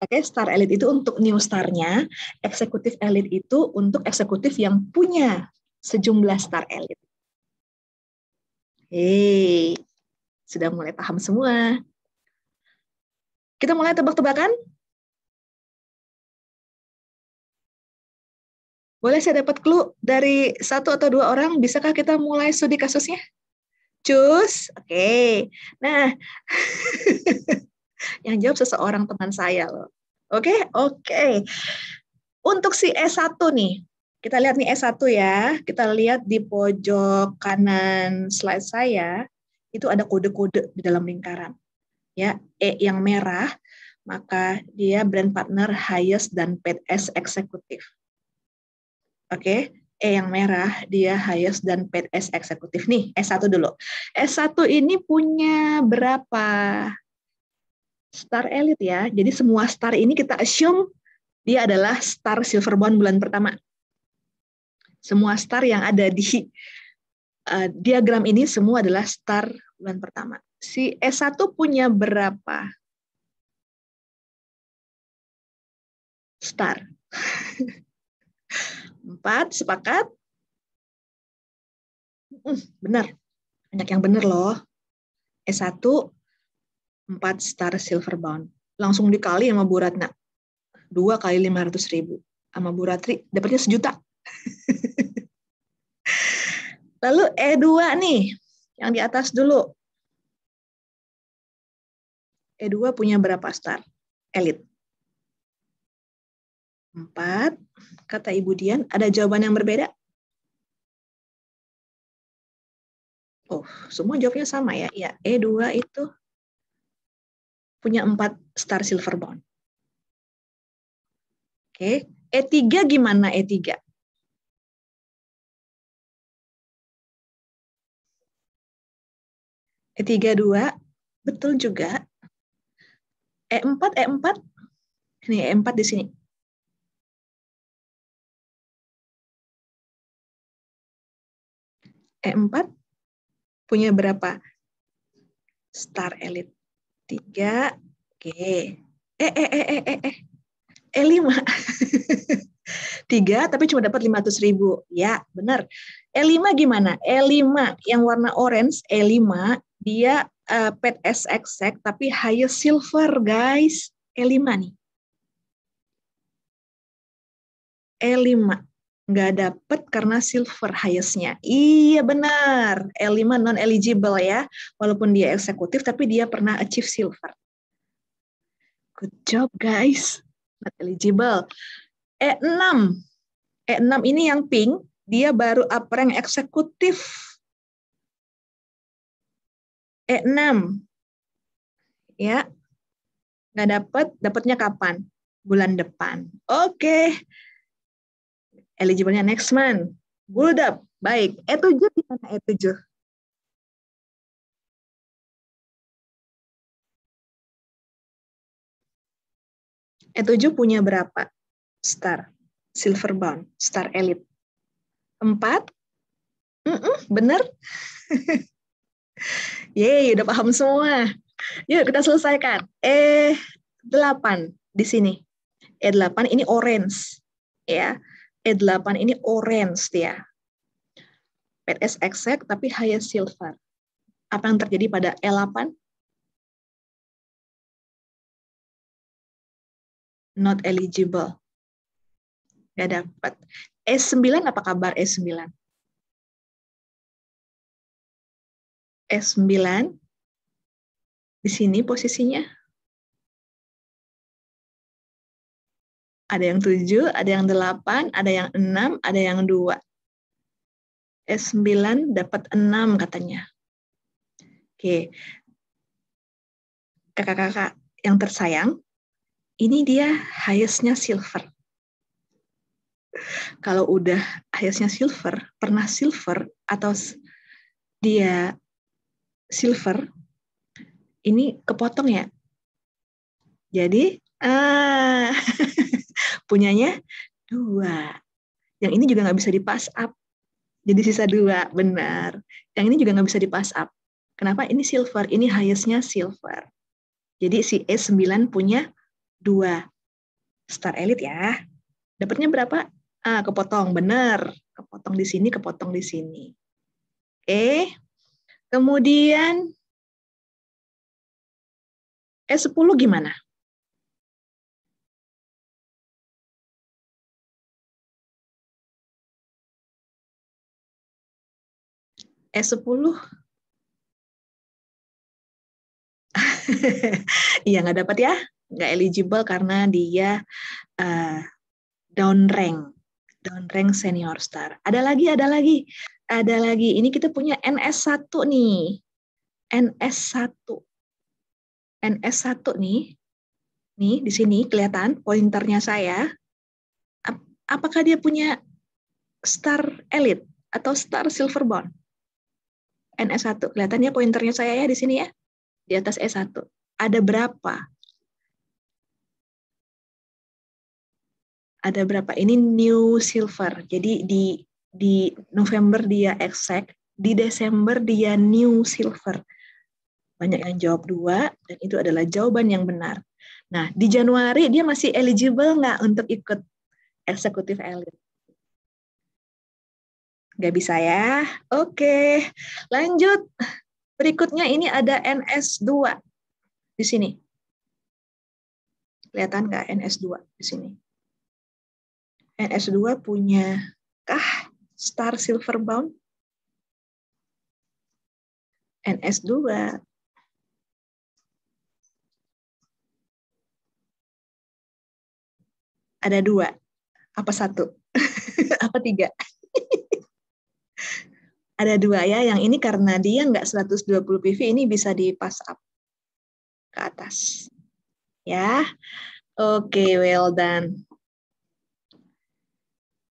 Oke, star elit itu untuk new starnya, eksekutif elit itu untuk eksekutif yang punya sejumlah star elit. Hei, sudah mulai paham semua. Kita mulai tebak-tebakan? Boleh saya dapat clue dari satu atau dua orang? Bisakah kita mulai studi kasusnya? Cus, oke. Okay. Nah, yang jawab seseorang teman saya loh. Oke, okay? oke. Okay. Untuk si S1 nih, kita lihat nih S1 ya. Kita lihat di pojok kanan slide saya, itu ada kode-kode di dalam lingkaran. Ya, E yang merah, maka dia brand partner highest dan paid as executive. Oke, okay? E yang merah dia highest dan paid as eksekutif. Nih, S1 dulu. S1 ini punya berapa? Star elite ya. Jadi semua star ini kita assume dia adalah star silver bond bulan pertama. Semua star yang ada di uh, diagram ini semua adalah star bulan pertama. Si S1 punya berapa? Star. Empat, sepakat? Hmm, benar. Banyak yang benar loh. S1, 4 star silver bound. Langsung dikali sama Bu Ratna. 2 kali 500 ribu. Sama Bu Ratri, dapatnya sejuta. Lalu E2 nih, yang di atas dulu. E2 punya berapa star? Elit. 4, kata Ibu Dian, ada jawaban yang berbeda? Oh, semua jawabnya sama ya. Ya, E2 itu punya empat star silver bond. Oke, E3 gimana E3? E32 betul juga. E4 E4 e ini E4 di sini. E4 punya berapa? Star Elite. 3. Oke. Eh, eh, eh, eh, eh, E5. Eh. 3, e tapi cuma dapat 500 ribu. Ya, benar. E5 gimana? E5 yang warna orange, E5, dia uh, pet SXX, tapi highest silver, guys. E5 nih. E5 nggak dapet karena silver highestnya. Iya benar, L5 non eligible ya. Walaupun dia eksekutif, tapi dia pernah achieve silver. Good job guys, not eligible. E6, E6 e ini yang pink, dia baru up rank eksekutif. E6, ya, nggak dapet, dapetnya kapan? Bulan depan. Oke, okay. Eligible-nya next month. Good up. Baik. E7 di mana E7? E7 punya berapa? Star. Silver Bond. Star Elite. Empat? Mm -mm, bener. Yeay, udah paham semua. Yuk, kita selesaikan. E8 di sini. E8 ini orange. ya. E8 ini orange ya. PS exact tapi highest silver. Apa yang terjadi pada E8? Not eligible. Nggak dapat. E9 apa kabar E9? s 9 di sini posisinya Ada yang tujuh, ada yang delapan, ada yang enam, ada yang dua. S eh, sembilan dapat enam katanya. Oke. Kakak-kakak yang tersayang, ini dia highestnya silver. Kalau udah highestnya silver, pernah silver atau dia silver, ini kepotong ya. Jadi, ah, punyanya dua. Yang ini juga nggak bisa dipas up. Jadi sisa dua, benar. Yang ini juga nggak bisa dipas up. Kenapa? Ini silver, ini highestnya silver. Jadi si E9 punya dua star elite ya. Dapatnya berapa? Ah, kepotong, benar. Kepotong di sini, kepotong di sini. Oke. Kemudian S 10 gimana? Eh, S10 iya nggak dapat ya nggak eligible karena dia uh, down rank down rank senior star ada lagi ada lagi ada lagi ini kita punya NS1 nih NS1 NS1 nih nih di sini kelihatan pointernya saya apakah dia punya star elite atau star silver bond ns satu Kelihatannya pointernya saya ya di sini ya. Di atas s satu Ada berapa? Ada berapa? Ini new silver. Jadi di di November dia exec di Desember dia new silver. Banyak yang jawab dua, dan itu adalah jawaban yang benar. Nah, di Januari dia masih eligible nggak untuk ikut eksekutif elit? Gak bisa ya? Oke, lanjut. Berikutnya ini ada NS2 di sini. Kelihatan nggak NS2 di sini? NS2 punya kah star silver bound? NS2 ada dua apa satu apa tiga ada dua ya, yang ini karena dia nggak 120 PV, ini bisa di pass up ke atas. Ya, oke, okay, well done.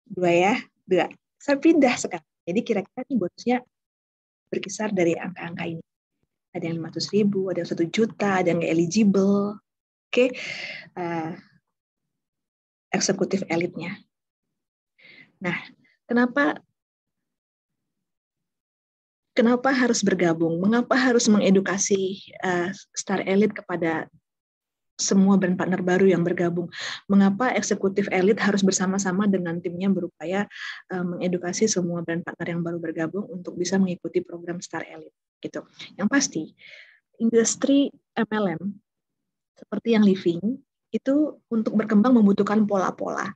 Dua ya, dua. Saya pindah sekarang. Jadi kira-kira ini bonusnya berkisar dari angka-angka ini. Ada yang 500 ribu, ada yang 1 juta, ada yang eligible. Oke, okay. uh, eh, eksekutif elitnya. Nah, kenapa kenapa harus bergabung? Mengapa harus mengedukasi uh, star Elite kepada semua brand partner baru yang bergabung. Mengapa eksekutif elit harus bersama-sama dengan timnya berupaya uh, mengedukasi semua brand partner yang baru bergabung untuk bisa mengikuti program Star Elite gitu. Yang pasti industri MLM seperti yang living itu untuk berkembang membutuhkan pola-pola.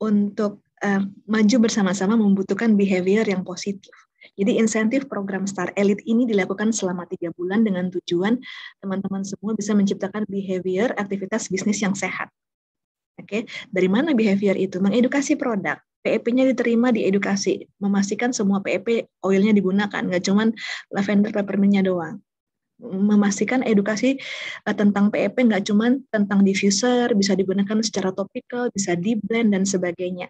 Untuk uh, maju bersama-sama membutuhkan behavior yang positif. Jadi insentif program Star Elite ini dilakukan selama tiga bulan dengan tujuan teman-teman semua bisa menciptakan behavior aktivitas bisnis yang sehat. Oke, okay? dari mana behavior itu? Mengedukasi produk. PEP-nya diterima di edukasi, memastikan semua PEP e oilnya digunakan, nggak cuma lavender peppermintnya doang memastikan edukasi eh, tentang PEP e nggak cuma tentang diffuser, bisa digunakan secara topikal, bisa di blend dan sebagainya.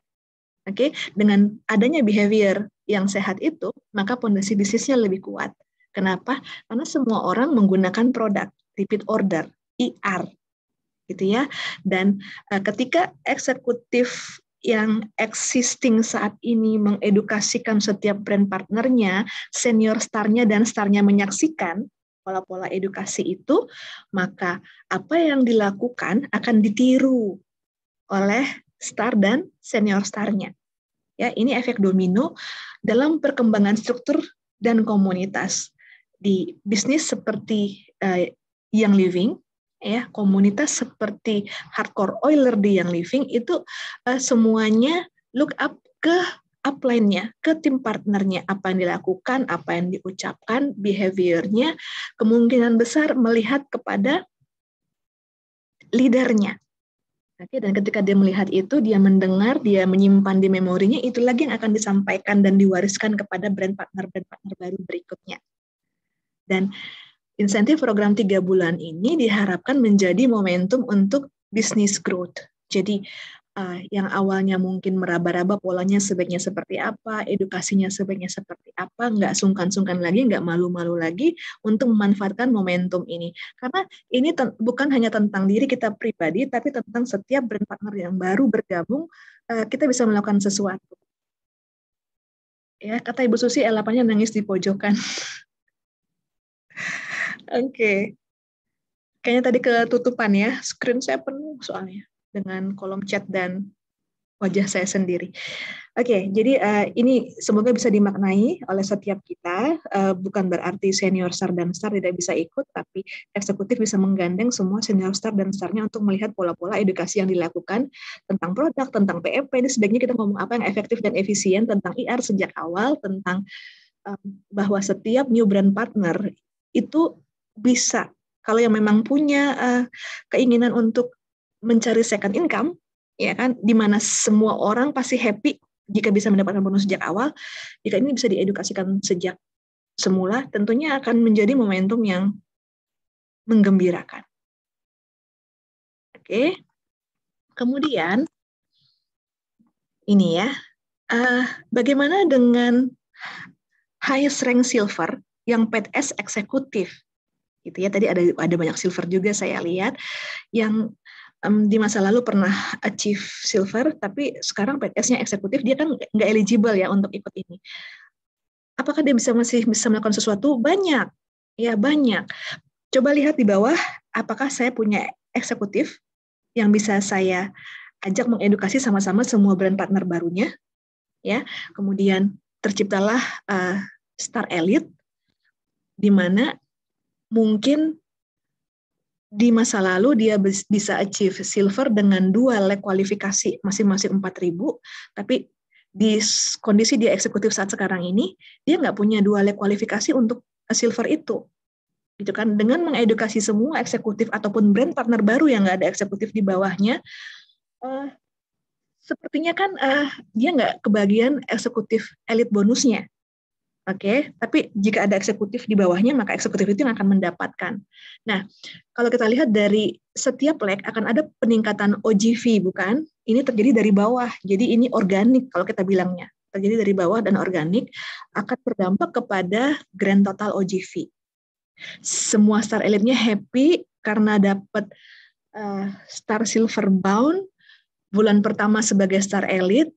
Oke, okay? dengan adanya behavior yang sehat itu, maka pondasi bisnisnya lebih kuat. Kenapa? Karena semua orang menggunakan produk repeat order (IR), e gitu ya. Dan uh, ketika eksekutif yang existing saat ini mengedukasikan setiap brand partnernya, senior starnya dan starnya menyaksikan pola-pola edukasi itu, maka apa yang dilakukan akan ditiru oleh star dan senior starnya. Ya, ini efek domino dalam perkembangan struktur dan komunitas di bisnis seperti uh, Young Living, ya komunitas seperti Hardcore Oiler di Young Living itu uh, semuanya look up ke upline-nya, ke tim partnernya, apa yang dilakukan, apa yang diucapkan, behaviornya, kemungkinan besar melihat kepada leadernya, Okay, dan ketika dia melihat itu, dia mendengar, dia menyimpan di memorinya, itu lagi yang akan disampaikan dan diwariskan kepada brand partner-brand partner baru berikutnya. Dan insentif program tiga bulan ini diharapkan menjadi momentum untuk bisnis growth. Jadi uh, yang awalnya mungkin meraba-raba polanya sebaiknya seperti apa, edukasinya sebaiknya seperti apa, nggak sungkan-sungkan lagi, nggak malu-malu lagi untuk memanfaatkan momentum ini. Karena ini bukan hanya tentang diri kita pribadi, tapi tentang setiap brand partner yang baru bergabung, uh, kita bisa melakukan sesuatu. Ya, kata Ibu Susi, elapannya nangis di pojokan. Oke. okay. Kayaknya tadi ketutupan ya, screen saya penuh soalnya dengan kolom chat dan wajah saya sendiri. Oke, okay, jadi uh, ini semoga bisa dimaknai oleh setiap kita. Uh, bukan berarti senior star dan star tidak bisa ikut, tapi eksekutif bisa menggandeng semua senior star dan starnya untuk melihat pola-pola edukasi yang dilakukan tentang produk, tentang PMP. E ini sebaiknya kita ngomong apa yang efektif dan efisien tentang IR sejak awal, tentang um, bahwa setiap new brand partner itu bisa kalau yang memang punya uh, keinginan untuk mencari second income, ya kan, di mana semua orang pasti happy jika bisa mendapatkan bonus sejak awal, jika ini bisa diedukasikan sejak semula, tentunya akan menjadi momentum yang menggembirakan. Oke, kemudian ini ya, uh, bagaimana dengan highest rank silver yang PTS eksekutif? Gitu ya, tadi ada ada banyak silver juga saya lihat yang um, di masa lalu pernah achieve silver, tapi sekarang PTS-nya eksekutif, dia kan nggak eligible ya untuk ikut ini. Apakah dia bisa masih bisa melakukan sesuatu? Banyak, ya banyak. Coba lihat di bawah, apakah saya punya eksekutif yang bisa saya ajak mengedukasi sama-sama semua brand partner barunya, ya. Kemudian terciptalah uh, star elite, di mana mungkin di masa lalu dia bisa achieve silver dengan dua leg kualifikasi masing-masing 4000 tapi di kondisi dia eksekutif saat sekarang ini dia nggak punya dua leg kualifikasi untuk silver itu gitu kan dengan mengedukasi semua eksekutif ataupun brand partner baru yang nggak ada eksekutif di bawahnya uh, sepertinya kan uh, dia nggak kebagian eksekutif elit bonusnya Oke, okay? tapi jika ada eksekutif di bawahnya, maka eksekutif itu yang akan mendapatkan. Nah, kalau kita lihat dari setiap leg akan ada peningkatan OGV, bukan? Ini terjadi dari bawah, jadi ini organik kalau kita bilangnya. Terjadi dari bawah dan organik akan berdampak kepada grand total OGV. Semua star elitnya happy karena dapat uh, star silver bound bulan pertama sebagai star elite,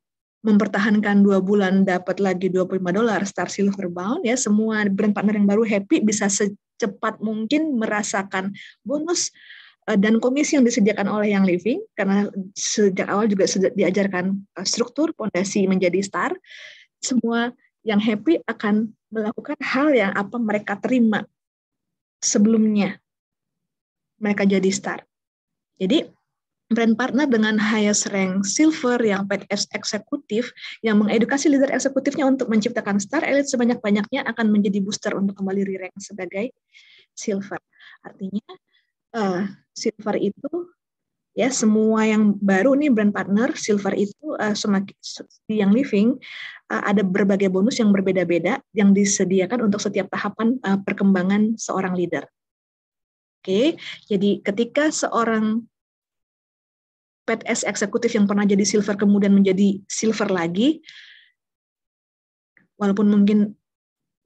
mempertahankan dua bulan dapat lagi 25 dolar Star Silver Bound ya semua brand partner yang baru happy bisa secepat mungkin merasakan bonus eh, dan komisi yang disediakan oleh yang living karena sejak awal juga diajarkan eh, struktur pondasi menjadi star semua yang happy akan melakukan hal yang apa mereka terima sebelumnya mereka jadi star jadi brand partner dengan highest rank silver yang PX eksekutif yang mengedukasi leader eksekutifnya untuk menciptakan star elite sebanyak-banyaknya akan menjadi booster untuk kembali re-rank sebagai silver. Artinya uh, silver itu ya semua yang baru nih brand partner silver itu uh, eh, semakin yang living uh, ada berbagai bonus yang berbeda-beda yang disediakan untuk setiap tahapan uh, perkembangan seorang leader. Oke, okay. jadi ketika seorang PTS eksekutif yang pernah jadi silver kemudian menjadi silver lagi, walaupun mungkin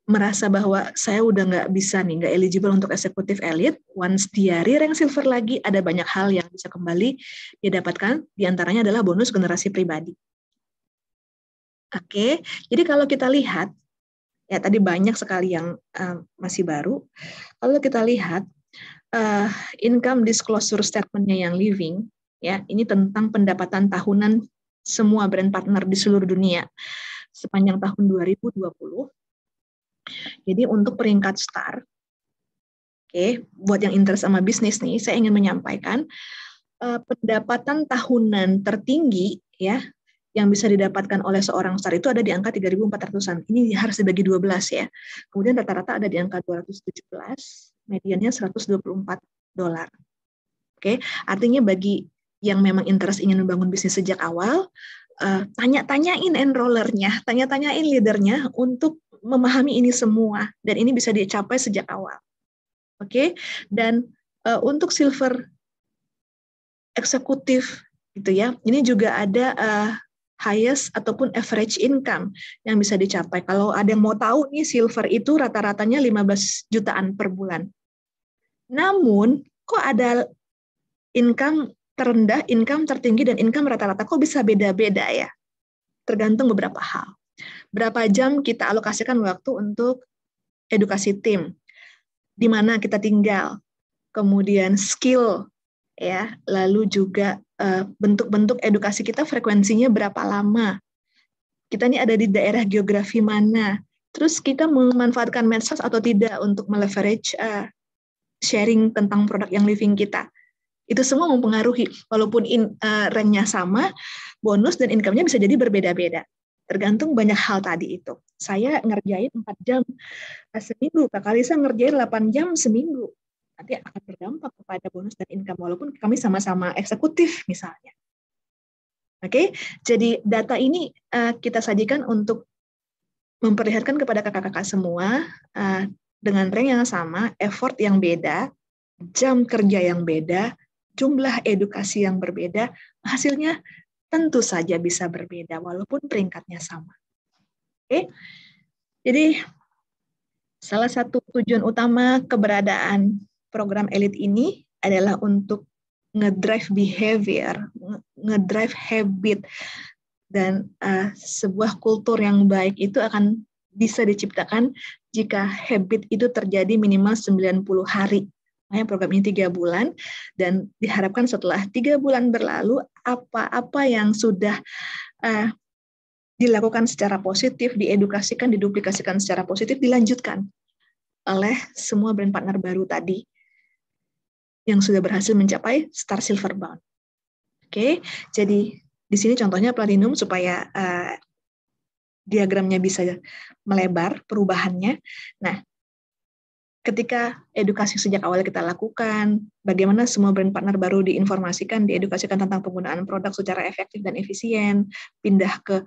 merasa bahwa saya udah nggak bisa nih, nggak eligible untuk eksekutif elit, once dia rank silver lagi, ada banyak hal yang bisa kembali dia dapatkan, diantaranya adalah bonus generasi pribadi. Oke, jadi kalau kita lihat, ya tadi banyak sekali yang uh, masih baru. Kalau kita lihat uh, income disclosure statementnya yang living, ya ini tentang pendapatan tahunan semua brand partner di seluruh dunia sepanjang tahun 2020. Jadi untuk peringkat star, oke, okay, buat yang interest sama bisnis nih, saya ingin menyampaikan uh, pendapatan tahunan tertinggi ya yang bisa didapatkan oleh seorang star itu ada di angka 3.400-an. Ini harus dibagi 12 ya. Kemudian rata-rata ada di angka 217, mediannya 124 dolar. Oke, okay? artinya bagi yang memang interest ingin membangun bisnis sejak awal, uh, tanya-tanyain enrollernya, tanya-tanyain leadernya untuk memahami ini semua dan ini bisa dicapai sejak awal. Oke, okay? dan uh, untuk silver eksekutif gitu ya, ini juga ada uh, highest ataupun average income yang bisa dicapai. Kalau ada yang mau tahu nih silver itu rata-ratanya 15 jutaan per bulan. Namun kok ada income terendah, income tertinggi, dan income rata-rata kok bisa beda-beda ya? Tergantung beberapa hal. Berapa jam kita alokasikan waktu untuk edukasi tim, di mana kita tinggal, kemudian skill, ya, lalu juga eh, bentuk-bentuk uh, edukasi kita frekuensinya berapa lama, kita ini ada di daerah geografi mana, terus kita memanfaatkan medsos atau tidak untuk meleverage uh, sharing tentang produk yang living kita. Itu semua mempengaruhi walaupun in, uh, ranknya sama, bonus dan income-nya bisa jadi berbeda-beda. Tergantung banyak hal tadi itu. Saya ngerjain 4 jam eh, seminggu, Kak Kalisa ngerjain 8 jam seminggu. Nanti akan berdampak kepada bonus dan income walaupun kami sama-sama eksekutif misalnya. Oke, okay? jadi data ini uh, kita sajikan untuk memperlihatkan kepada kakak-kakak semua uh, dengan rank yang sama, effort yang beda, jam kerja yang beda, jumlah edukasi yang berbeda, hasilnya tentu saja bisa berbeda walaupun peringkatnya sama. Oke. Jadi salah satu tujuan utama keberadaan program elit ini adalah untuk ngedrive behavior, ngedrive habit dan uh, sebuah kultur yang baik itu akan bisa diciptakan jika habit itu terjadi minimal 90 hari Makanya program ini tiga bulan dan diharapkan setelah tiga bulan berlalu apa-apa yang sudah uh, dilakukan secara positif, diedukasikan, diduplikasikan secara positif dilanjutkan oleh semua brand partner baru tadi yang sudah berhasil mencapai Star Silver Bound. Oke, jadi di sini contohnya platinum supaya uh, diagramnya bisa melebar perubahannya. Nah, ketika edukasi sejak awal kita lakukan, bagaimana semua brand partner baru diinformasikan, diedukasikan tentang penggunaan produk secara efektif dan efisien, pindah ke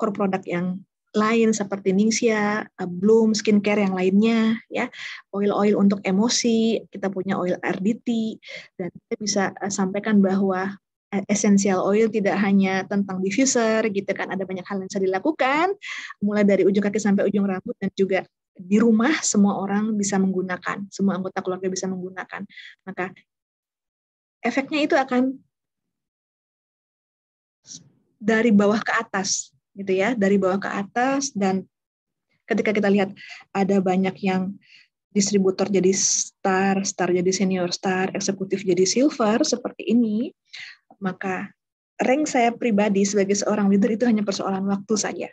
core produk yang lain seperti Ningxia, eh, Bloom, skincare yang lainnya, ya oil-oil untuk emosi, kita punya oil RDT, dan kita bisa eh, sampaikan bahwa eh, essential oil tidak hanya tentang diffuser gitu kan ada banyak hal yang bisa dilakukan mulai dari ujung kaki sampai ujung rambut dan juga di rumah semua orang bisa menggunakan, semua anggota keluarga bisa menggunakan. Maka efeknya itu akan dari bawah ke atas gitu ya, dari bawah ke atas dan ketika kita lihat ada banyak yang distributor jadi star, star jadi senior star, eksekutif jadi silver seperti ini, maka rank saya pribadi sebagai seorang leader itu hanya persoalan waktu saja.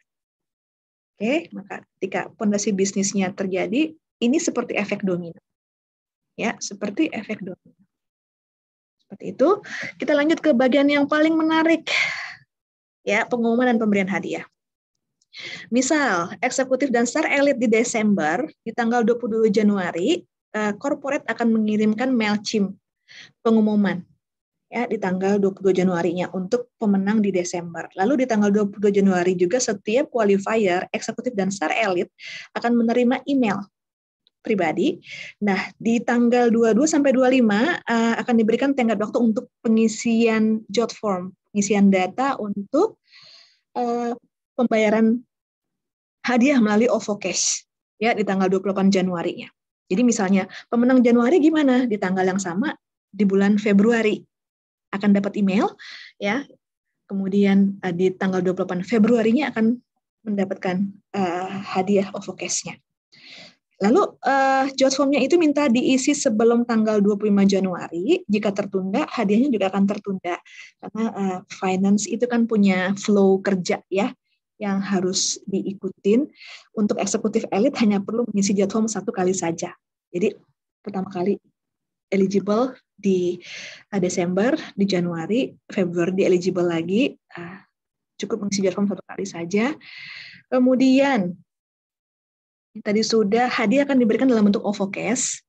Oke, maka ketika pondasi bisnisnya terjadi, ini seperti efek domino. Ya, seperti efek domino. Seperti itu. Kita lanjut ke bagian yang paling menarik. Ya, pengumuman dan pemberian hadiah. Misal, eksekutif dan star elit di Desember, di tanggal 22 Januari, eh, korporat akan mengirimkan MailChimp pengumuman ya di tanggal 22 nya untuk pemenang di Desember. Lalu di tanggal 22 Januari juga setiap qualifier, eksekutif dan star elit akan menerima email pribadi. Nah, di tanggal 22 sampai 25 uh, eh, akan diberikan tenggat waktu untuk pengisian job form, pengisian data untuk uh, pembayaran hadiah melalui OVO Cash ya di tanggal 28 Januari nya. Jadi misalnya pemenang Januari gimana? Di tanggal yang sama di bulan Februari akan dapat email ya. Kemudian eh, di tanggal 28 Februarinya akan mendapatkan uh, hadiah OVOCASE-nya. Lalu uh, eh, jot form-nya itu minta diisi sebelum tanggal 25 Januari. Jika tertunda, hadiahnya juga akan tertunda karena uh, finance itu kan punya flow kerja ya yang harus diikutin. Untuk eksekutif elit hanya perlu mengisi jadwal satu kali saja. Jadi pertama kali eligible di ah, Desember, di Januari, Februari di eligible lagi. Ah, cukup mengisi form satu kali saja. Kemudian tadi sudah hadiah akan diberikan dalam bentuk OVO Cash.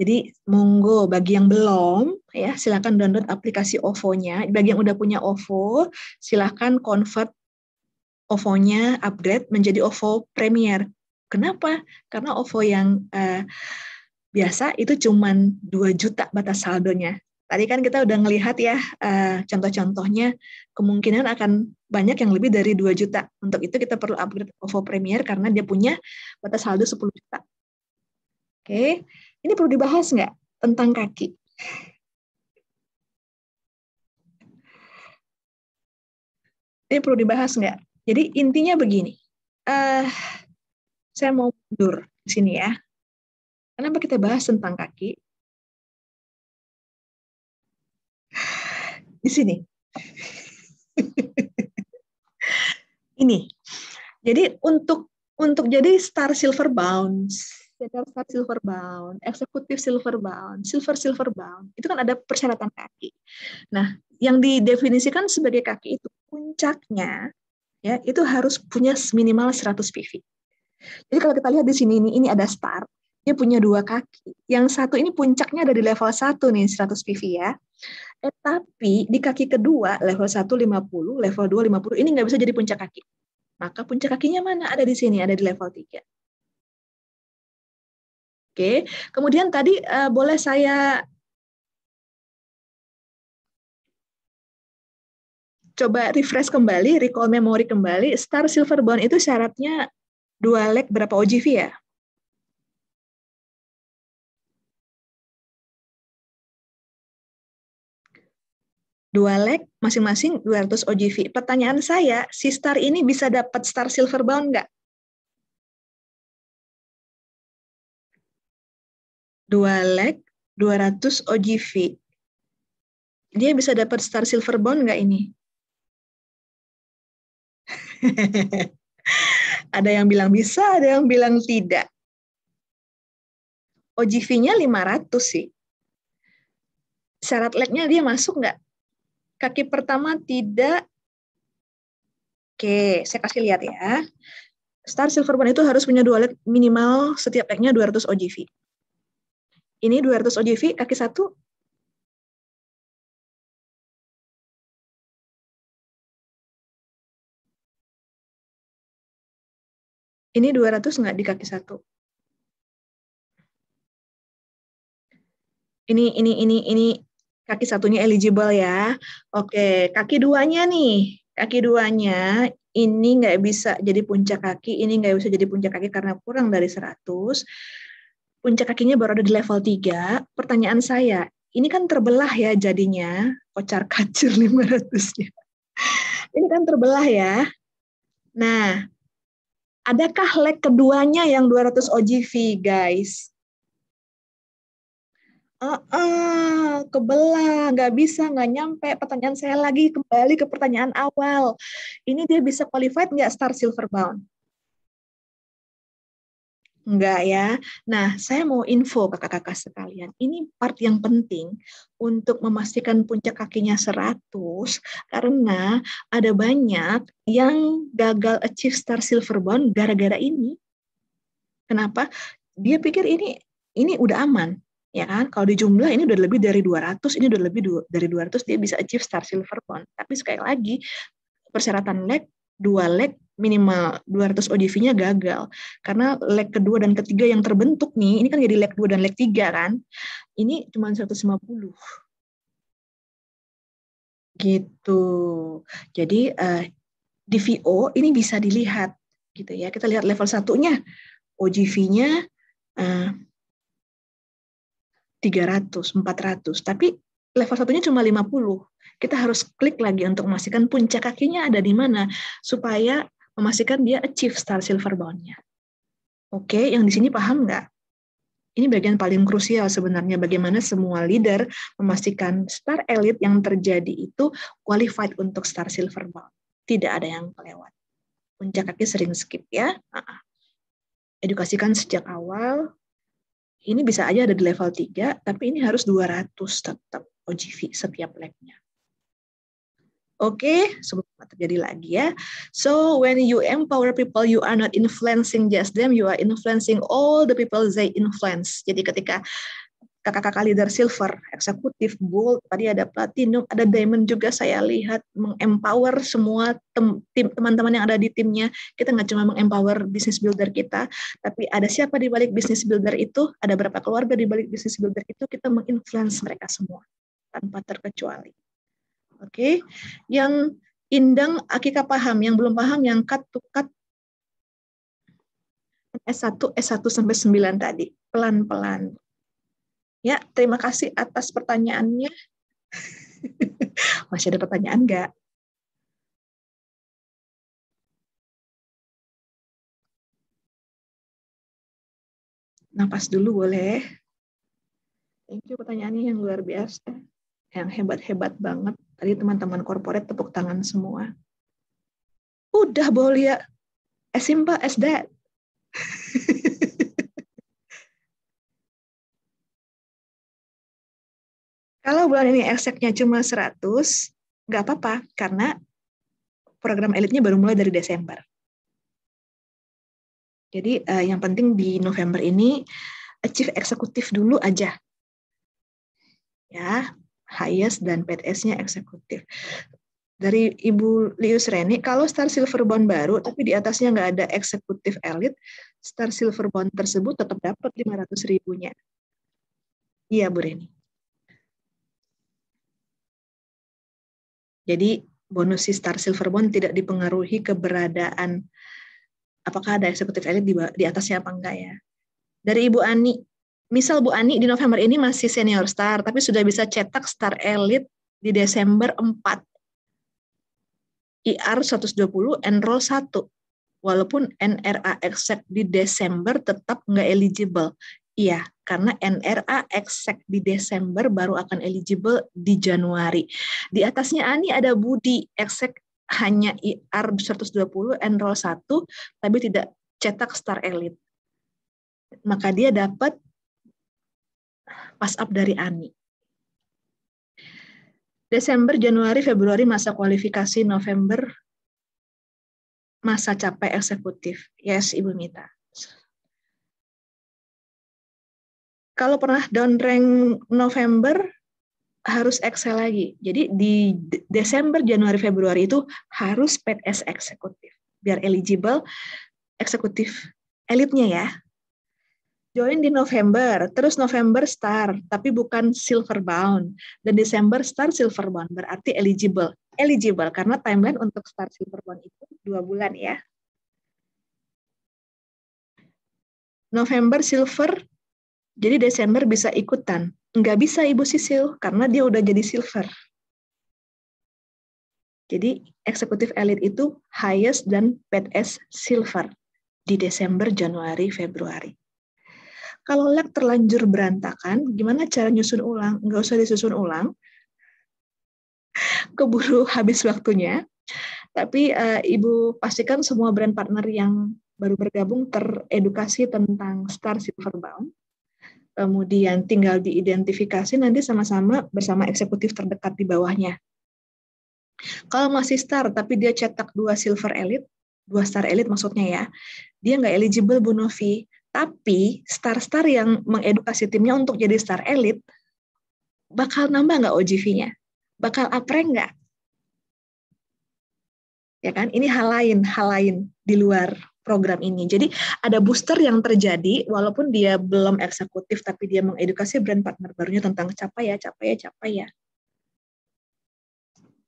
Jadi monggo bagi yang belum ya silakan download aplikasi OVO-nya. Bagi yang udah punya OVO silakan convert OVO-nya upgrade menjadi OVO Premier. Kenapa? Karena OVO yang uh, biasa itu cuma 2 juta batas saldonya. Tadi kan kita udah ngelihat ya eh, contoh-contohnya kemungkinan akan banyak yang lebih dari 2 juta. Untuk itu kita perlu upgrade OVO Premier karena dia punya batas saldo 10 juta. Oke, ini perlu dibahas nggak tentang kaki? Ini perlu dibahas nggak? Jadi intinya begini, uh, saya mau mundur di sini ya. Kenapa kita bahas tentang kaki? Di sini. Ini. Jadi untuk untuk jadi star silver bounce General Star silver bound, Eksekutif silver bound, Silver silver bound itu kan ada persyaratan kaki. Nah, yang didefinisikan sebagai kaki itu puncaknya ya itu harus punya minimal 100 PV. Jadi kalau kita lihat di sini ini, ini ada star, dia punya dua kaki. Yang satu ini puncaknya ada di level 1 nih, 100 PV ya. Eh, tapi di kaki kedua, level 1 50, level 2 50, ini nggak bisa jadi puncak kaki. Maka puncak kakinya mana? Ada di sini, ada di level 3. Oke, kemudian tadi eh, boleh saya coba refresh kembali, recall memory kembali. Star Bond itu syaratnya dua leg berapa OGV ya? dua leg masing-masing 200 OGV. Pertanyaan saya, si star ini bisa dapat star silver bound nggak? Dua leg 200 OGV. Dia bisa dapat star silver bound nggak ini? ada yang bilang bisa, ada yang bilang tidak. OGV-nya 500 sih. Syarat leg-nya dia masuk nggak? Kaki pertama tidak Oke, saya kasih lihat ya. Star silver Silverman itu harus punya dua leg minimal setiap legnya 200 OGV. Ini 200 OGV, kaki satu. Ini 200 nggak di kaki satu. Ini, ini, ini, ini, Kaki satunya eligible ya. Oke, kaki duanya nih. Kaki duanya ini nggak bisa jadi puncak kaki, ini nggak bisa jadi puncak kaki karena kurang dari 100. Puncak kakinya baru ada di level 3. Pertanyaan saya, ini kan terbelah ya jadinya, kocar kacir 500-nya. ini kan terbelah ya. Nah, adakah leg keduanya yang 200 OGV, guys? ah, ah kebelah, nggak bisa, nggak nyampe. Pertanyaan saya lagi kembali ke pertanyaan awal. Ini dia bisa qualified nggak Star silver bound? Enggak ya. Nah, saya mau info kakak-kakak sekalian. Ini part yang penting untuk memastikan puncak kakinya 100 karena ada banyak yang gagal achieve star silver bound gara-gara ini. Kenapa? Dia pikir ini ini udah aman ya kan kalau di jumlah ini udah lebih dari 200 ini udah lebih du dari 200 dia bisa achieve star silver bond tapi sekali lagi persyaratan leg dua leg minimal 200 ODV-nya gagal karena leg kedua dan ketiga yang terbentuk nih ini kan jadi leg dua dan leg tiga kan ini cuma 150 gitu jadi uh, di ini bisa dilihat gitu ya kita lihat level satunya OGV-nya uh, eh, 300, 400, tapi level satunya cuma 50. Kita harus klik lagi untuk memastikan puncak kakinya ada di mana supaya memastikan dia achieve star silver bound-nya. Oke, okay, yang di sini paham nggak? Ini bagian paling krusial sebenarnya bagaimana semua leader memastikan star elite yang terjadi itu qualified untuk star silver bound. Tidak ada yang kelewat. Puncak kaki sering skip ya. Edukasikan sejak awal, ini bisa aja ada di level 3, tapi ini harus 200 tetap OGV setiap labnya. Oke, okay, sebelum terjadi lagi ya. So when you empower people, you are not influencing just them, you are influencing all the people they influence. Jadi ketika kakak-kakak leader silver, eksekutif, gold, tadi ada platinum, ada diamond juga saya lihat mengempower semua tim teman-teman yang ada di timnya. Kita nggak cuma mengempower business builder kita, tapi ada siapa di balik business builder itu, ada berapa keluarga di balik business builder itu, kita menginfluence mereka semua tanpa terkecuali. Oke, okay? yang Indang Akika paham, yang belum paham yang cut to cut S1, S1 sampai 9 tadi, pelan-pelan Ya, terima kasih atas pertanyaannya. Masih ada pertanyaan nggak? Napas dulu boleh. Thank you pertanyaannya yang luar biasa. Yang hebat-hebat banget. Tadi teman-teman korporat tepuk tangan semua. Udah boleh ya. As simple as that. Kalau bulan ini ekseknya cuma 100, nggak apa-apa, karena program elitnya baru mulai dari Desember. Jadi uh, yang penting di November ini achieve eksekutif dulu aja. Ya, highest dan PTS-nya eksekutif. Dari Ibu Lius Reni, kalau Star Silver Bond baru tapi di atasnya nggak ada eksekutif elit, Star Silver Bond tersebut tetap dapat 500 ribunya. Iya, Bu Reni. Jadi bonus star silver bond tidak dipengaruhi keberadaan apakah ada eksekutif elit di, di atasnya apa enggak ya. Dari Ibu Ani, misal Bu Ani di November ini masih senior star, tapi sudah bisa cetak star elit di Desember 4. IR 120, enroll 1. Walaupun NRA except di Desember tetap nggak eligible. Iya, karena NRA eksek di Desember baru akan eligible di Januari. Di atasnya Ani ada Budi eksek hanya IR 120 enroll 1 tapi tidak cetak star elite. Maka dia dapat pas up dari Ani. Desember, Januari, Februari masa kualifikasi, November masa capai eksekutif. Yes, Ibu Mita. kalau pernah downrank November harus excel lagi. Jadi di Desember, Januari, Februari itu harus paid as eksekutif biar eligible eksekutif elitnya ya. Join di November, terus November star, tapi bukan silver bound. Dan Desember star silver bound, berarti eligible. Eligible, karena timeline untuk star silver bound itu dua bulan ya. November silver, jadi Desember bisa ikutan. Nggak bisa Ibu Sisil, karena dia udah jadi silver. Jadi eksekutif elit itu highest dan PTS silver di Desember, Januari, Februari. Kalau lag terlanjur berantakan, gimana cara nyusun ulang? Nggak usah disusun ulang. Keburu habis waktunya. Tapi uh, Ibu pastikan semua brand partner yang baru bergabung teredukasi tentang Star Silver Silverbound kemudian tinggal diidentifikasi nanti sama-sama bersama eksekutif terdekat di bawahnya. Kalau masih star tapi dia cetak dua silver elite, dua star elite maksudnya ya, dia nggak eligible Bu Novi. Tapi star-star yang mengedukasi timnya untuk jadi star elite bakal nambah nggak OGV-nya? Bakal apreng nggak? Ya kan? Ini hal lain, hal lain di luar program ini. Jadi ada booster yang terjadi walaupun dia belum eksekutif tapi dia mengedukasi brand partner barunya tentang capai ya, capai ya, capai ya.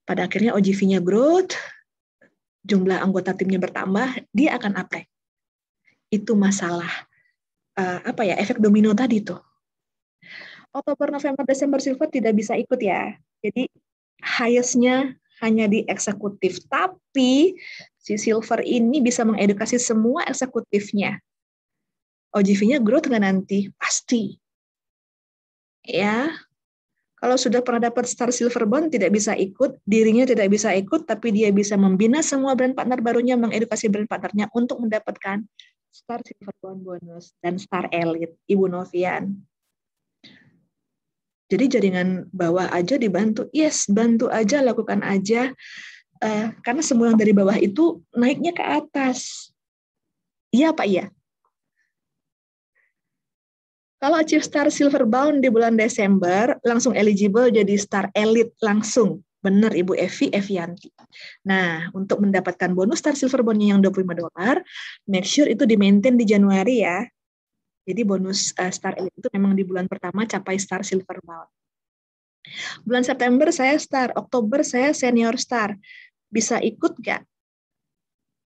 Pada akhirnya OGV-nya growth, jumlah anggota timnya bertambah, dia akan apa? Itu masalah uh, apa ya efek domino tadi tuh. Oktober, November, Desember Silver tidak bisa ikut ya. Jadi highest-nya hanya di eksekutif. Tapi si silver ini bisa mengedukasi semua eksekutifnya. OGV-nya growth nggak nanti? Pasti. Ya, kalau sudah pernah dapat Star Silver Bond tidak bisa ikut, dirinya tidak bisa ikut, tapi dia bisa membina semua brand partner barunya, mengedukasi brand partnernya untuk mendapatkan Star Silver Bond bonus dan Star Elite, Ibu Novian. Jadi jaringan bawah aja dibantu, yes, bantu aja, lakukan aja eh, karena semua yang dari bawah itu naiknya ke atas. Iya Pak iya? Kalau Chief Star Silver Bound di bulan Desember, langsung eligible jadi Star Elite langsung. Benar Ibu Evi, Evianti. Nah, untuk mendapatkan bonus Star Silver bond yang 25 dolar, make sure itu di-maintain di Januari ya. Jadi bonus uh, Star Elite itu memang di bulan pertama capai Star Silver Bound. Bulan September saya Star, Oktober saya Senior Star bisa ikut nggak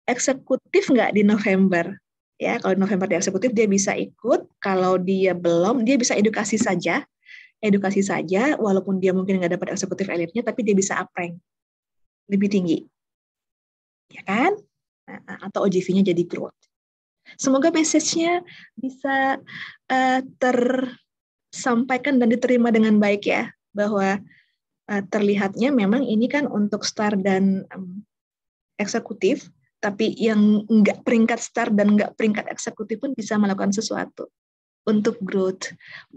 eksekutif nggak di November ya kalau November di eksekutif dia bisa ikut kalau dia belum dia bisa edukasi saja edukasi saja walaupun dia mungkin nggak dapat eksekutif elitnya tapi dia bisa apreng lebih tinggi ya kan nah, atau OJV-nya jadi growth semoga message-nya bisa uh, tersampaikan dan diterima dengan baik ya bahwa Eh, terlihatnya memang ini kan untuk star dan um, eksekutif, tapi yang nggak peringkat star dan nggak peringkat eksekutif pun bisa melakukan sesuatu untuk growth.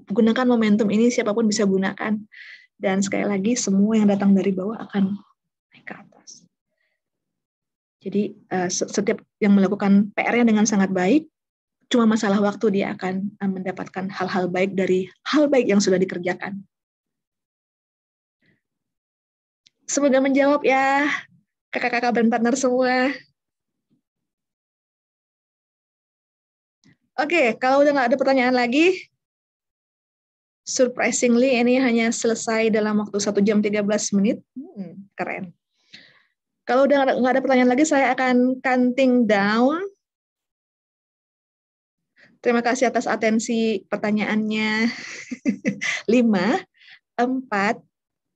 Gunakan momentum ini siapapun bisa gunakan. Dan sekali lagi semua yang datang dari bawah akan naik ke atas. Jadi eh, setiap yang melakukan PR-nya dengan sangat baik, cuma masalah waktu dia akan eh, mendapatkan hal-hal baik dari hal baik yang sudah dikerjakan. Semoga menjawab ya kakak-kakak dan partner semua. Oke, okay, kalau udah nggak ada pertanyaan lagi, surprisingly ini hanya selesai dalam waktu 1 jam 13 menit. Hmm, keren. Kalau udah nggak ada pertanyaan lagi, saya akan counting down. Terima kasih atas atensi pertanyaannya. 5, 4,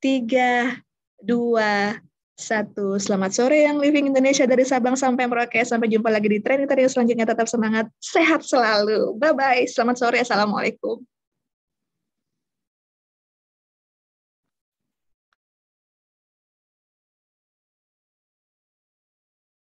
3, dua, satu. Selamat sore yang Living Indonesia dari Sabang sampai Merauke. Sampai jumpa lagi di training tadi selanjutnya. Tetap semangat, sehat selalu. Bye-bye. Selamat sore. Assalamualaikum.